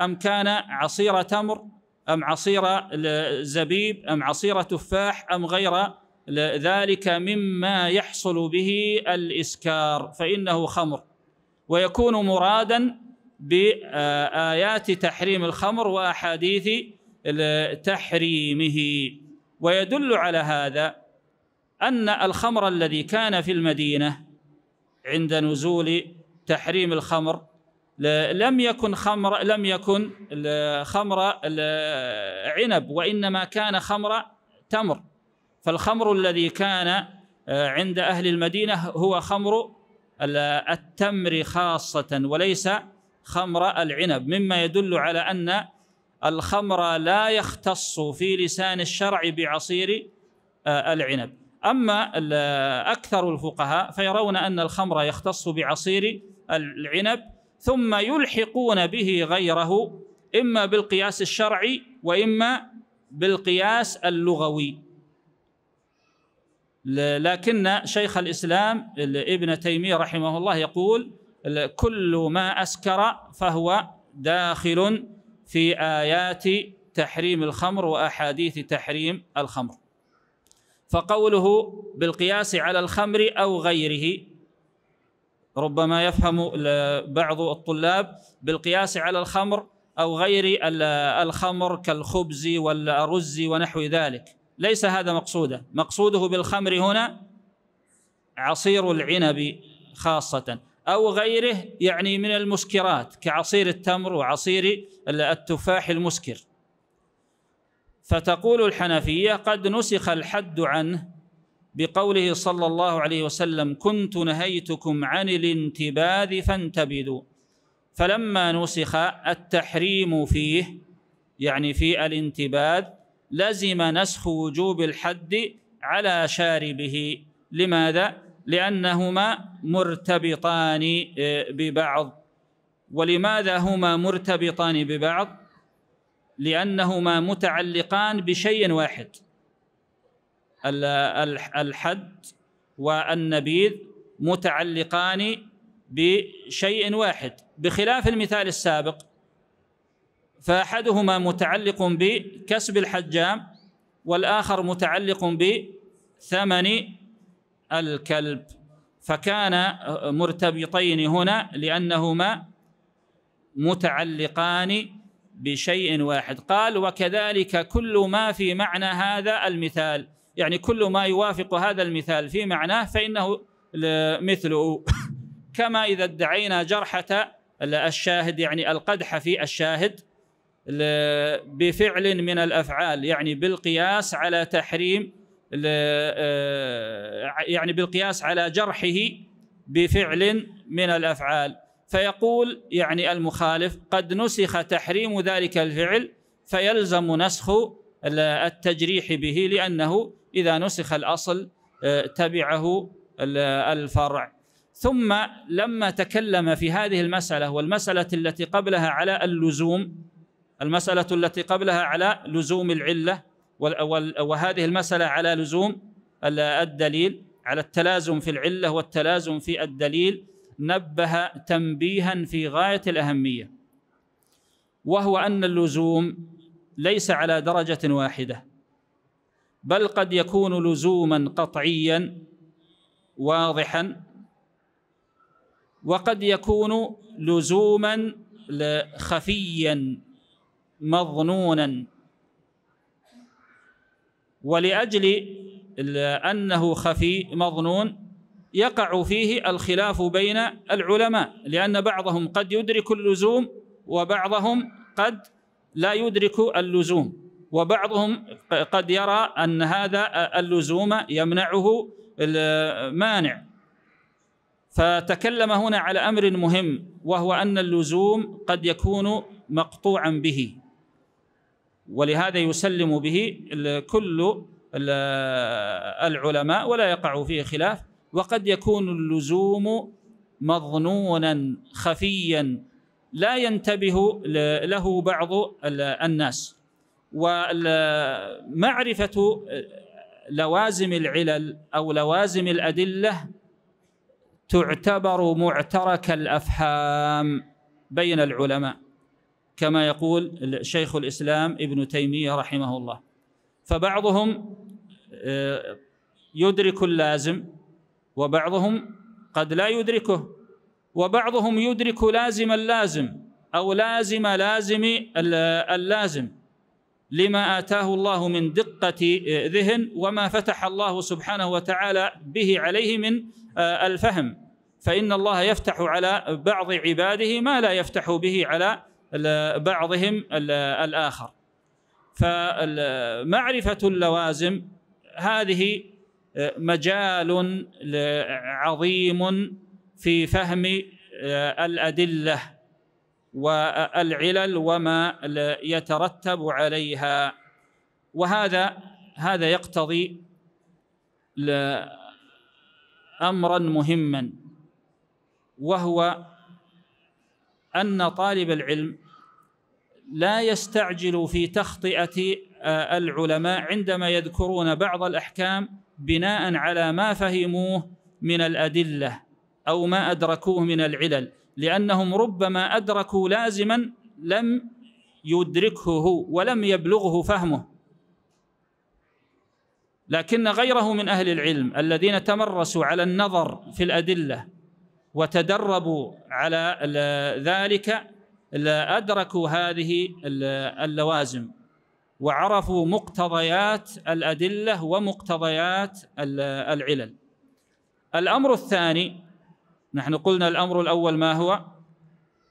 أم كان عصير تمر ام عصير زبيب ام عصير تفاح ام غير ذلك مما يحصل به الاسكار فانه خمر ويكون مرادا بايات تحريم الخمر واحاديث تحريمه ويدل على هذا ان الخمر الذي كان في المدينه عند نزول تحريم الخمر لم يكن خمر لم يكن خمر عنب وانما كان خمر تمر فالخمر الذي كان آه، عند اهل المدينه هو خمر التمر خاصه وليس خمر العنب مما يدل على ان الخمر لا يختص في لسان الشرع بعصير آه، العنب اما اكثر الفقهاء فيرون ان الخمر يختص بعصير العنب ثم يلحقون به غيره إما بالقياس الشرعي وإما بالقياس اللغوي لكن شيخ الإسلام ابن تيمية رحمه الله يقول كل ما أسكر فهو داخل في آيات تحريم الخمر وأحاديث تحريم الخمر فقوله بالقياس على الخمر أو غيره ربما يفهم بعض الطلاب بالقياس على الخمر او غير الخمر كالخبز والرز ونحو ذلك ليس هذا مقصوده مقصوده بالخمر هنا عصير العنب خاصه او غيره يعني من المسكرات كعصير التمر وعصير التفاح المسكر فتقول الحنفيه قد نسخ الحد عنه بقوله صلى الله عليه وسلم كنت نهيتكم عن الانتباذ فانتبذوا فلما نسخ التحريم فيه يعني في الانتباذ لزم نسخ وجوب الحد على شاربه لماذا لانهما مرتبطان آه، ببعض ولماذا هما مرتبطان ببعض لانهما متعلقان بشيء واحد الحد والنبيذ متعلقان بشيء واحد بخلاف المثال السابق فأحدهما متعلق بكسب الحجام والآخر متعلق بثمن الكلب فكان مرتبطين هنا لأنهما متعلقان بشيء واحد قال وكذلك كل ما في معنى هذا المثال يعني كل ما يوافق هذا المثال في معناه فإنه مثله كما إذا ادعينا جرحة الشاهد يعني القدح في الشاهد بفعل من الأفعال يعني بالقياس على تحريم آه، يعني بالقياس على جرحه بفعل من الأفعال فيقول يعني المخالف قد نسخ تحريم ذلك الفعل فيلزم نسخ التجريح به لأنه إذا نسخ الأصل آه، تبعه الفرع ثم لما تكلم في هذه المسألة والمسألة التي قبلها على اللزوم المسألة التي قبلها على لزوم العلة وهذه المسألة على لزوم الدليل على التلازم في العلة والتلازم في الدليل نبه تنبيها في غاية الأهمية وهو أن اللزوم ليس على درجة واحدة بل قد يكون لزوما قطعيا واضحا وقد يكون لزوما خفيا مظنونا ولاجل انه خفي مظنون يقع فيه الخلاف بين العلماء لان بعضهم قد يدرك اللزوم وبعضهم قد لا يدرك اللزوم وبعضهم قد يرى ان هذا اللزوم يمنعه المانع فتكلم هنا على امر مهم وهو ان اللزوم قد يكون مقطوعا به ولهذا يسلم به كل العلماء ولا يقع فيه خلاف وقد يكون اللزوم مظنونا خفيا لا ينتبه له بعض الناس ومعرفة آه، لوازم العلل أو لوازم الأدلة تعتبر معترك الأفهام بين العلماء كما يقول شيخ الإسلام ابن تيمية رحمه الله فبعضهم آه، يدرك اللازم وبعضهم قد لا يدركه وبعضهم يدرك لازم اللازم أو لازم لازم اللازم لما اتاه الله من دقه آه، ذهن وما فتح الله سبحانه وتعالى به عليه من آه، الفهم فان الله يفتح على بعض عباده ما لا يفتح به على بعضهم الاخر فمعرفه اللوازم هذه آه، مجال عظيم في فهم الادله والعلل وما يترتب عليها وهذا هذا يقتضي امرا مهما وهو ان طالب العلم لا يستعجل في تخطئه العلماء عندما يذكرون بعض الاحكام بناء على ما فهموه من الادله او ما ادركوه من العلل لأنهم ربما أدركوا لازما لم يدركه هو ولم يبلغه فهمه لكن غيره من أهل العلم الذين تمرسوا على النظر في الأدلة وتدربوا على ذلك أدركوا هذه اللوازم وعرفوا مقتضيات الأدلة ومقتضيات العلل الأمر الثاني نحن قلنا الأمر الأول ما هو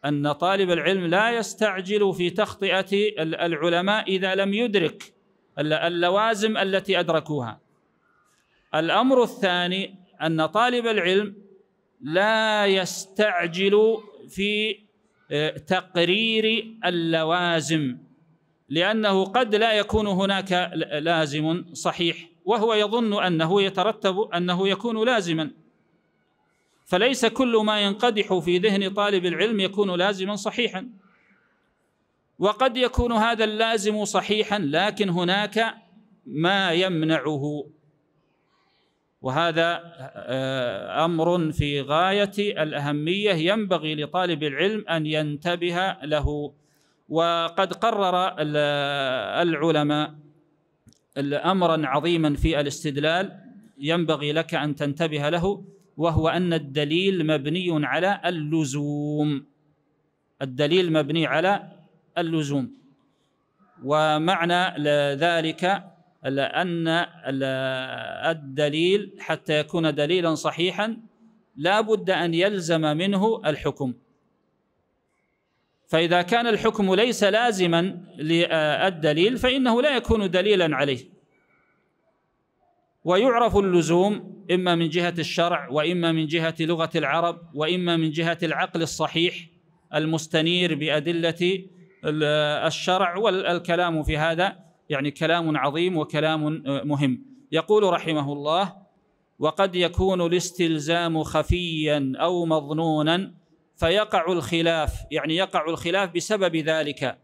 أن طالب العلم لا يستعجل في تخطئة العلماء إذا لم يدرك اللوازم التي أدركوها الأمر الثاني أن طالب العلم لا يستعجل في آه، تقرير اللوازم لأنه قد لا يكون هناك لازم صحيح وهو يظن أنه يترتب أنه يكون لازماً فليس كل ما ينقدح في ذهن طالب العلم يكون لازما صحيحا وقد يكون هذا اللازم صحيحا لكن هناك ما يمنعه وهذا آه، امر في غايه الاهميه ينبغي لطالب العلم ان ينتبه له وقد قرر العلماء امرا عظيما في الاستدلال ينبغي لك ان تنتبه له وهو ان الدليل مبني على اللزوم الدليل مبني على اللزوم ومعنى ذلك ان الدليل حتى يكون دليلا صحيحا لا بد ان يلزم منه الحكم فاذا كان الحكم ليس لازما للدليل فانه لا يكون دليلا عليه ويعرف اللزوم إما من جهة الشرع وإما من جهة لغة العرب وإما من جهة العقل الصحيح المستنير بأدلة الشرع والكلام في هذا يعني كلام عظيم وكلام مهم يقول رحمه الله وقد يكون الاستلزام خفيا أو مظنونا فيقع الخلاف يعني يقع الخلاف بسبب ذلك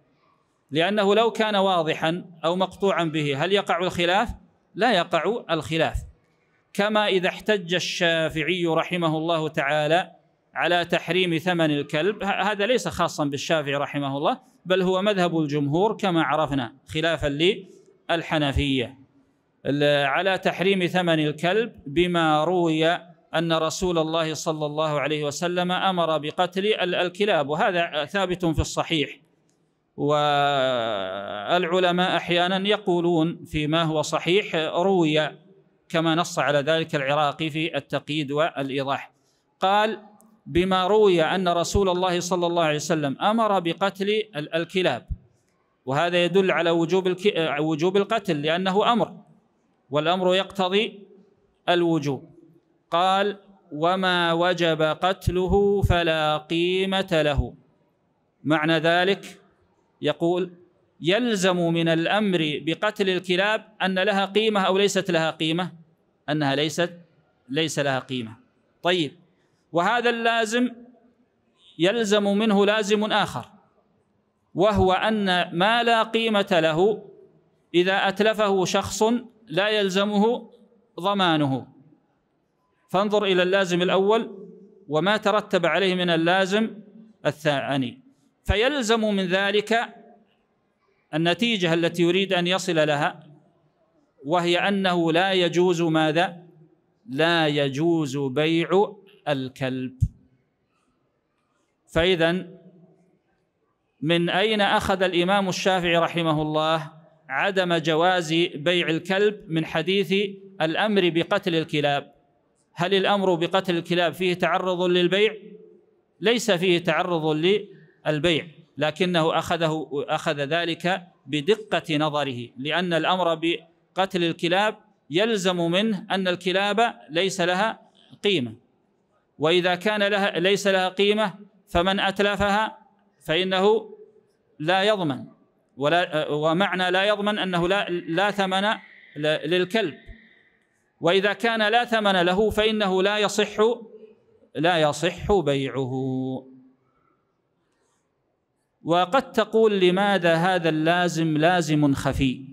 لأنه لو كان واضحا أو مقطوعا به هل يقع الخلاف؟ لا يقع الخلاف كما إذا احتج الشافعي رحمه الله تعالى على تحريم ثمن الكلب هذا ليس خاصا بالشافعي رحمه الله بل هو مذهب الجمهور كما عرفنا خلافا للحنفية على تحريم ثمن الكلب بما روي أن رسول الله صلى الله عليه وسلم أمر بقتل الكلاب وهذا ثابت في الصحيح والعلماء احيانا يقولون فيما هو صحيح روي كما نص على ذلك العراقي في التقييد والايضاح قال بما روي ان رسول الله صلى الله عليه وسلم امر بقتل الكلاب وهذا يدل على وجوب وجوب القتل لانه امر والامر يقتضي الوجوب قال وما وجب قتله فلا قيمه له معنى ذلك يقول يلزم من الامر بقتل الكلاب ان لها قيمه او ليست لها قيمه انها ليست ليس لها قيمه طيب وهذا اللازم يلزم منه لازم اخر وهو ان ما لا قيمه له اذا اتلفه شخص لا يلزمه ضمانه فانظر الى اللازم الاول وما ترتب عليه من اللازم الثاني فيلزم من ذلك النتيجة التي يريد أن يصل لها وهي أنه لا يجوز ماذا؟ لا يجوز بيع الكلب فإذا من أين أخذ الإمام الشافعي رحمه الله عدم جواز بيع الكلب من حديث الأمر بقتل الكلاب هل الأمر بقتل الكلاب فيه تعرض للبيع؟ ليس فيه تعرض للبيع البيع لكنه اخذه اخذ ذلك بدقه نظره لان الامر بقتل الكلاب يلزم منه ان الكلاب ليس لها قيمه واذا كان لها ليس لها قيمه فمن اتلفها فانه لا يضمن ولا ومعنى لا يضمن انه لا لا ثمن للكلب واذا كان لا ثمن له فانه لا يصح لا يصح بيعه وقد تقول لماذا هذا اللازم لازم خفي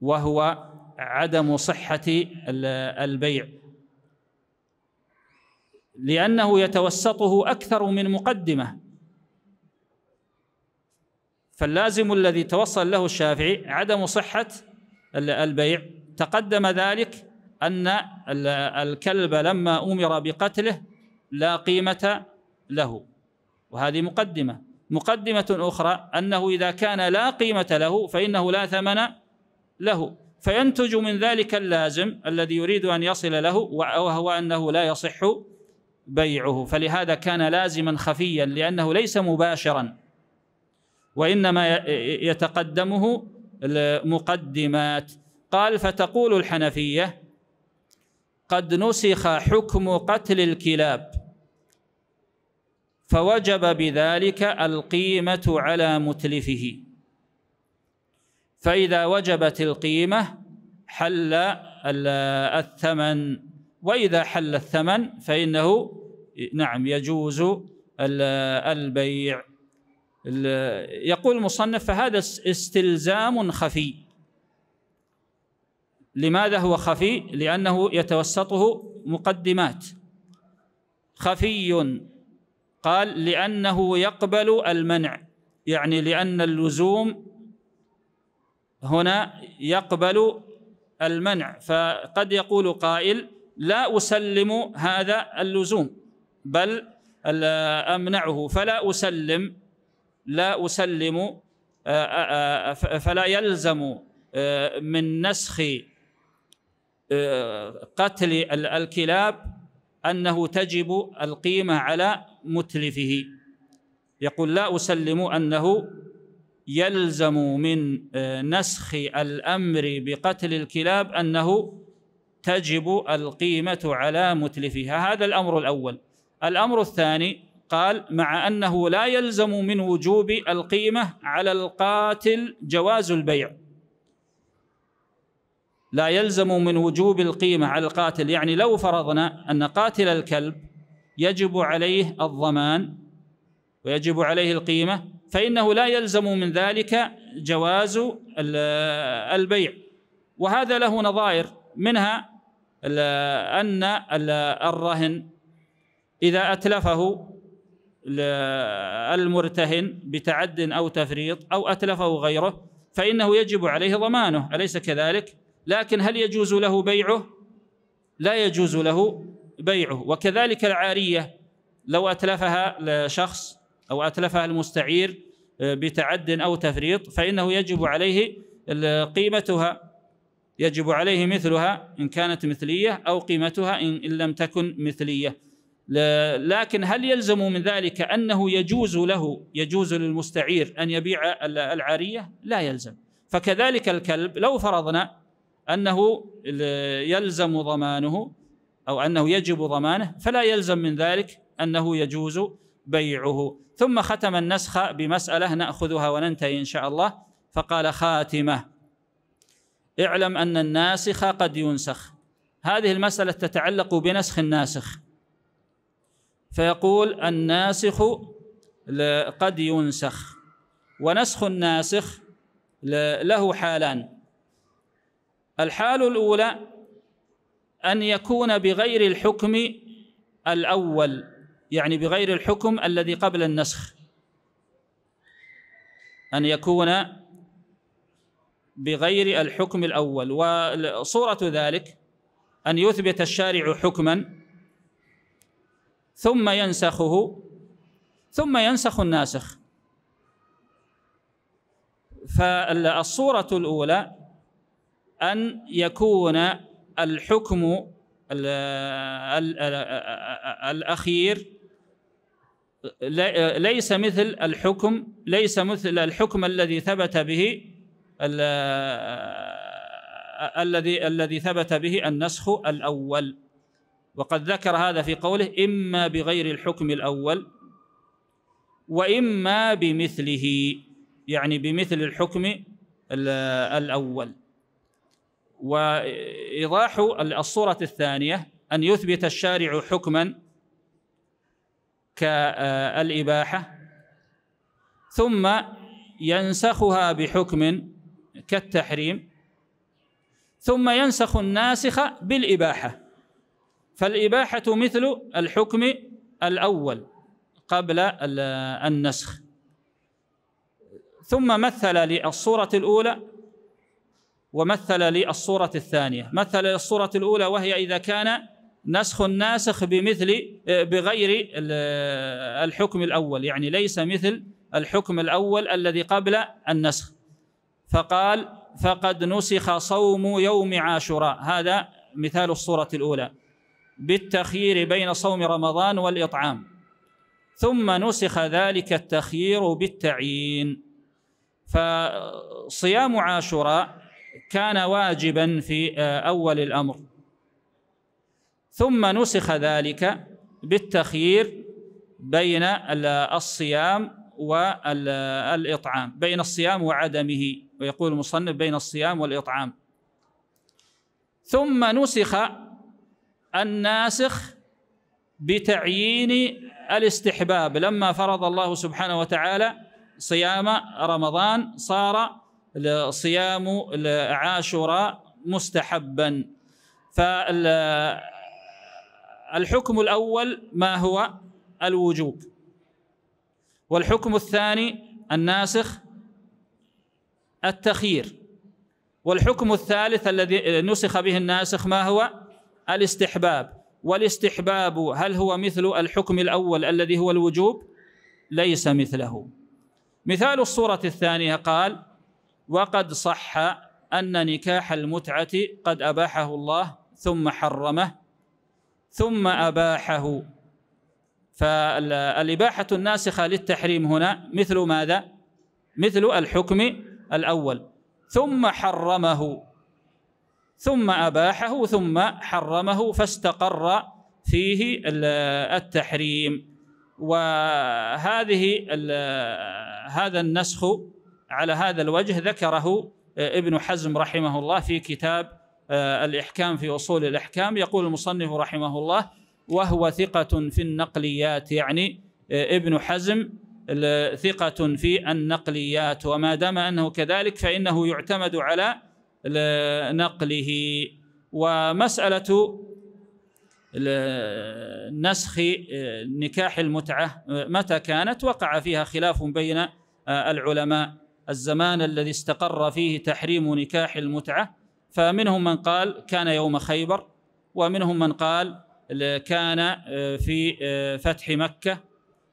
وهو عدم صحة البيع لأنه يتوسطه أكثر من مقدمة فاللازم الذي توصل له الشافعي عدم صحة البيع تقدم ذلك أن الكلب لما أمر بقتله لا قيمة له وهذه مقدمة مقدمة أخرى أنه إذا كان لا قيمة له فإنه لا ثمن له فينتج من ذلك اللازم الذي يريد أن يصل له وهو أنه لا يصح بيعه فلهذا كان لازما خفيا لأنه ليس مباشرا وإنما يتقدمه المقدمات قال فتقول الحنفية قد نسخ حكم قتل الكلاب فوجب بذلك القيمة على متلفه فإذا وجبت القيمة حل الثمن وإذا حل الثمن فإنه نعم يجوز البيع يقول المصنف فهذا استلزام خفي لماذا هو خفي؟ لأنه يتوسطه مقدمات خفي قال لأنه يقبل المنع يعني لأن اللزوم هنا يقبل المنع فقد يقول قائل لا أسلم هذا اللزوم بل أمنعه فلا أسلم لا أسلم آه، آه، آه، فلا يلزم من نسخ قتل الكلاب أنه تجب القيمة على متلفه يقول لا أسلم أنه يلزم من آه، نسخ الأمر بقتل الكلاب أنه تجب القيمة على متلفها هذا الأمر الأول الأمر الثاني قال مع أنه لا يلزم من وجوب القيمة على القاتل جواز البيع لا يلزم من وجوب القيمة على القاتل يعني لو فرضنا أن قاتل الكلب يجب عليه الضمان ويجب عليه القيمة فإنه لا يلزم من ذلك جواز البيع وهذا له نظائر منها أن الرهن إذا أتلفه المرتهن بتعد أو تفريط أو أتلفه غيره فإنه يجب عليه ضمانه أليس كذلك؟ لكن هل يجوز له بيعه؟ لا يجوز له بيعه وكذلك العارية لو أتلفها شخص أو أتلفها المستعير آه، بتعد أو تفريط فإنه يجب عليه قيمتها يجب عليه مثلها إن كانت مثلية أو قيمتها إن لم تكن مثلية لكن هل يلزم من ذلك أنه يجوز له يجوز للمستعير أن يبيع العارية لا يلزم فكذلك الكلب لو فرضنا أنه يلزم ضمانه أو أنه يجب ضمانه فلا يلزم من ذلك أنه يجوز بيعه ثم ختم النسخ بمسألة نأخذها وننتهي إن شاء الله فقال خاتمة اعلم أن الناسخ قد ينسخ هذه المسألة تتعلق بنسخ الناسخ فيقول الناسخ قد ينسخ ونسخ الناسخ له حالان الحال الأولى أن يكون بغير الحكم الأول يعني بغير الحكم الذي قبل النسخ أن يكون بغير الحكم الأول وصورة ذلك أن يثبت الشارع حكما ثم ينسخه ثم ينسخ الناسخ فالصورة الأولى أن يكون الحكم الأخير ليس مثل الحكم ليس مثل الحكم الذي ثبت به الذي الذي ثبت به النسخ الأول وقد ذكر هذا في قوله إما بغير الحكم الأول وإما بمثله يعني بمثل الحكم الأول وايضاح الصوره الثانيه ان يثبت الشارع حكما كالاباحه ثم ينسخها بحكم كالتحريم ثم ينسخ الناسخ بالاباحه فالاباحه مثل الحكم الاول قبل النسخ ثم مثل للصوره الاولى ومثل للصورة الثانية مثل للصورة الأولى وهي إذا كان نسخ الناسخ بمثل بغير الحكم الأول يعني ليس مثل الحكم الأول الذي قبل النسخ فقال فقد نسخ صوم يوم عاشوراء هذا مثال الصورة الأولى بالتخيير بين صوم رمضان والإطعام ثم نسخ ذلك التخيير بالتعيين فصيام عاشوراء كان واجبا في آه، اول الامر ثم نسخ ذلك بالتخيير بين الصيام والإطعام بين الصيام وعدمه ويقول المصنف بين الصيام والإطعام ثم نسخ الناسخ بتعيين الاستحباب لما فرض الله سبحانه وتعالى صيام رمضان صار صيام عاشوراء مستحبا فالحكم الأول ما هو الوجوب والحكم الثاني الناسخ التخيير والحكم الثالث الذي نسخ به الناسخ ما هو الاستحباب والاستحباب هل هو مثل الحكم الأول الذي هو الوجوب ليس مثله مثال الصورة الثانية قال وقد صح أن نكاح المتعة قد أباحه الله ثم حرمه ثم أباحه فالإباحة الناسخة للتحريم هنا مثل ماذا؟ مثل الحكم الأول ثم حرمه ثم أباحه ثم حرمه فاستقر فيه التحريم وهذه هذا النسخ على هذا الوجه ذكره آه، ابن حزم رحمه الله في كتاب آه، الإحكام في أصول الإحكام يقول المصنف رحمه الله وهو ثقة في النقليات يعني آه، ابن حزم ثقة في النقليات وما دام أنه كذلك فإنه يعتمد على نقله ومسألة نسخ نكاح المتعة متى كانت وقع فيها خلاف بين العلماء الزمان الذي استقر فيه تحريم نكاح المتعة فمنهم من قال كان يوم خيبر ومنهم من قال كان آه، في آه، فتح مكة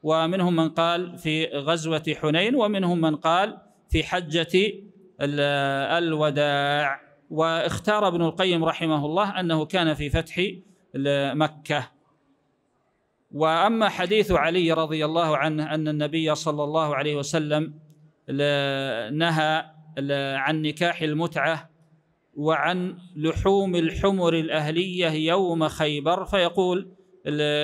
ومنهم من قال في غزوة حنين ومنهم من قال في حجة الوداع واختار ابن القيم رحمه الله أنه كان في فتح مكة واما حديث علي رضي الله عنه ان النبي صلى الله عليه وسلم نهى عن نكاح المتعة وعن لحوم الحمر الأهلية يوم خيبر فيقول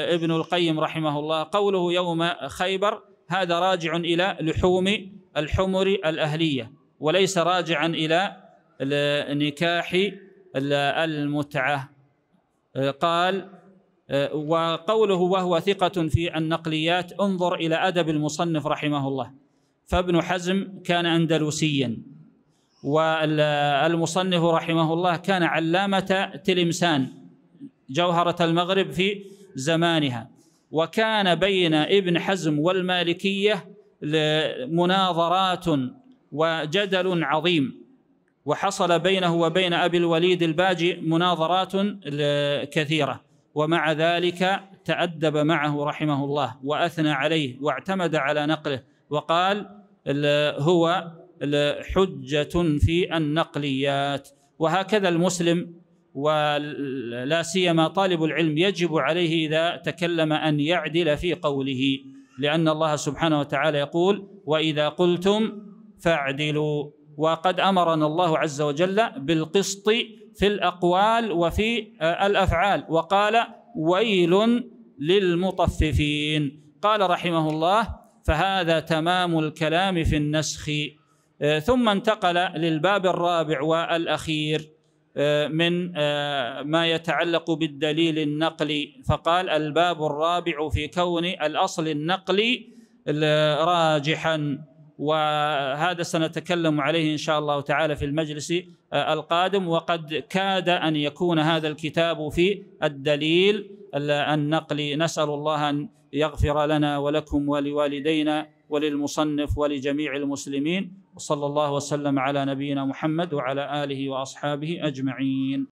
ابن القيم رحمه الله قوله يوم خيبر هذا راجع إلى لحوم الحمر الأهلية وليس راجعا إلى نكاح المتعة قال وقوله وهو ثقة في النقليات انظر إلى أدب المصنف رحمه الله فابن حزم كان أندلسيا والمصنف رحمه الله كان علامة تلمسان جوهرة المغرب في زمانها وكان بين ابن حزم والمالكية مناظرات وجدل عظيم وحصل بينه وبين أبي الوليد الباجي مناظرات كثيرة ومع ذلك تأدب معه رحمه الله وأثنى عليه واعتمد على نقله وقال هو حجة في النقليات وهكذا المسلم ولا سيما طالب العلم يجب عليه إذا تكلم أن يعدل في قوله لأن الله سبحانه وتعالى يقول وإذا قلتم فاعدلوا وقد أمرنا الله عز وجل بالقسط في الأقوال وفي الأفعال وقال ويل للمطففين قال رحمه الله فهذا تمام الكلام في النسخ آه، ثم انتقل للباب الرابع والاخير آه، من آه، ما يتعلق بالدليل النقلي فقال الباب الرابع في كون الاصل النقلي راجحا وهذا سنتكلم عليه ان شاء الله تعالى في المجلس آه، القادم وقد كاد ان يكون هذا الكتاب في الدليل النقلي نسال الله ان يغفر لنا ولكم ولوالدينا وللمصنف ولجميع المسلمين وصلى الله وسلم على نبينا محمد وعلى اله واصحابه اجمعين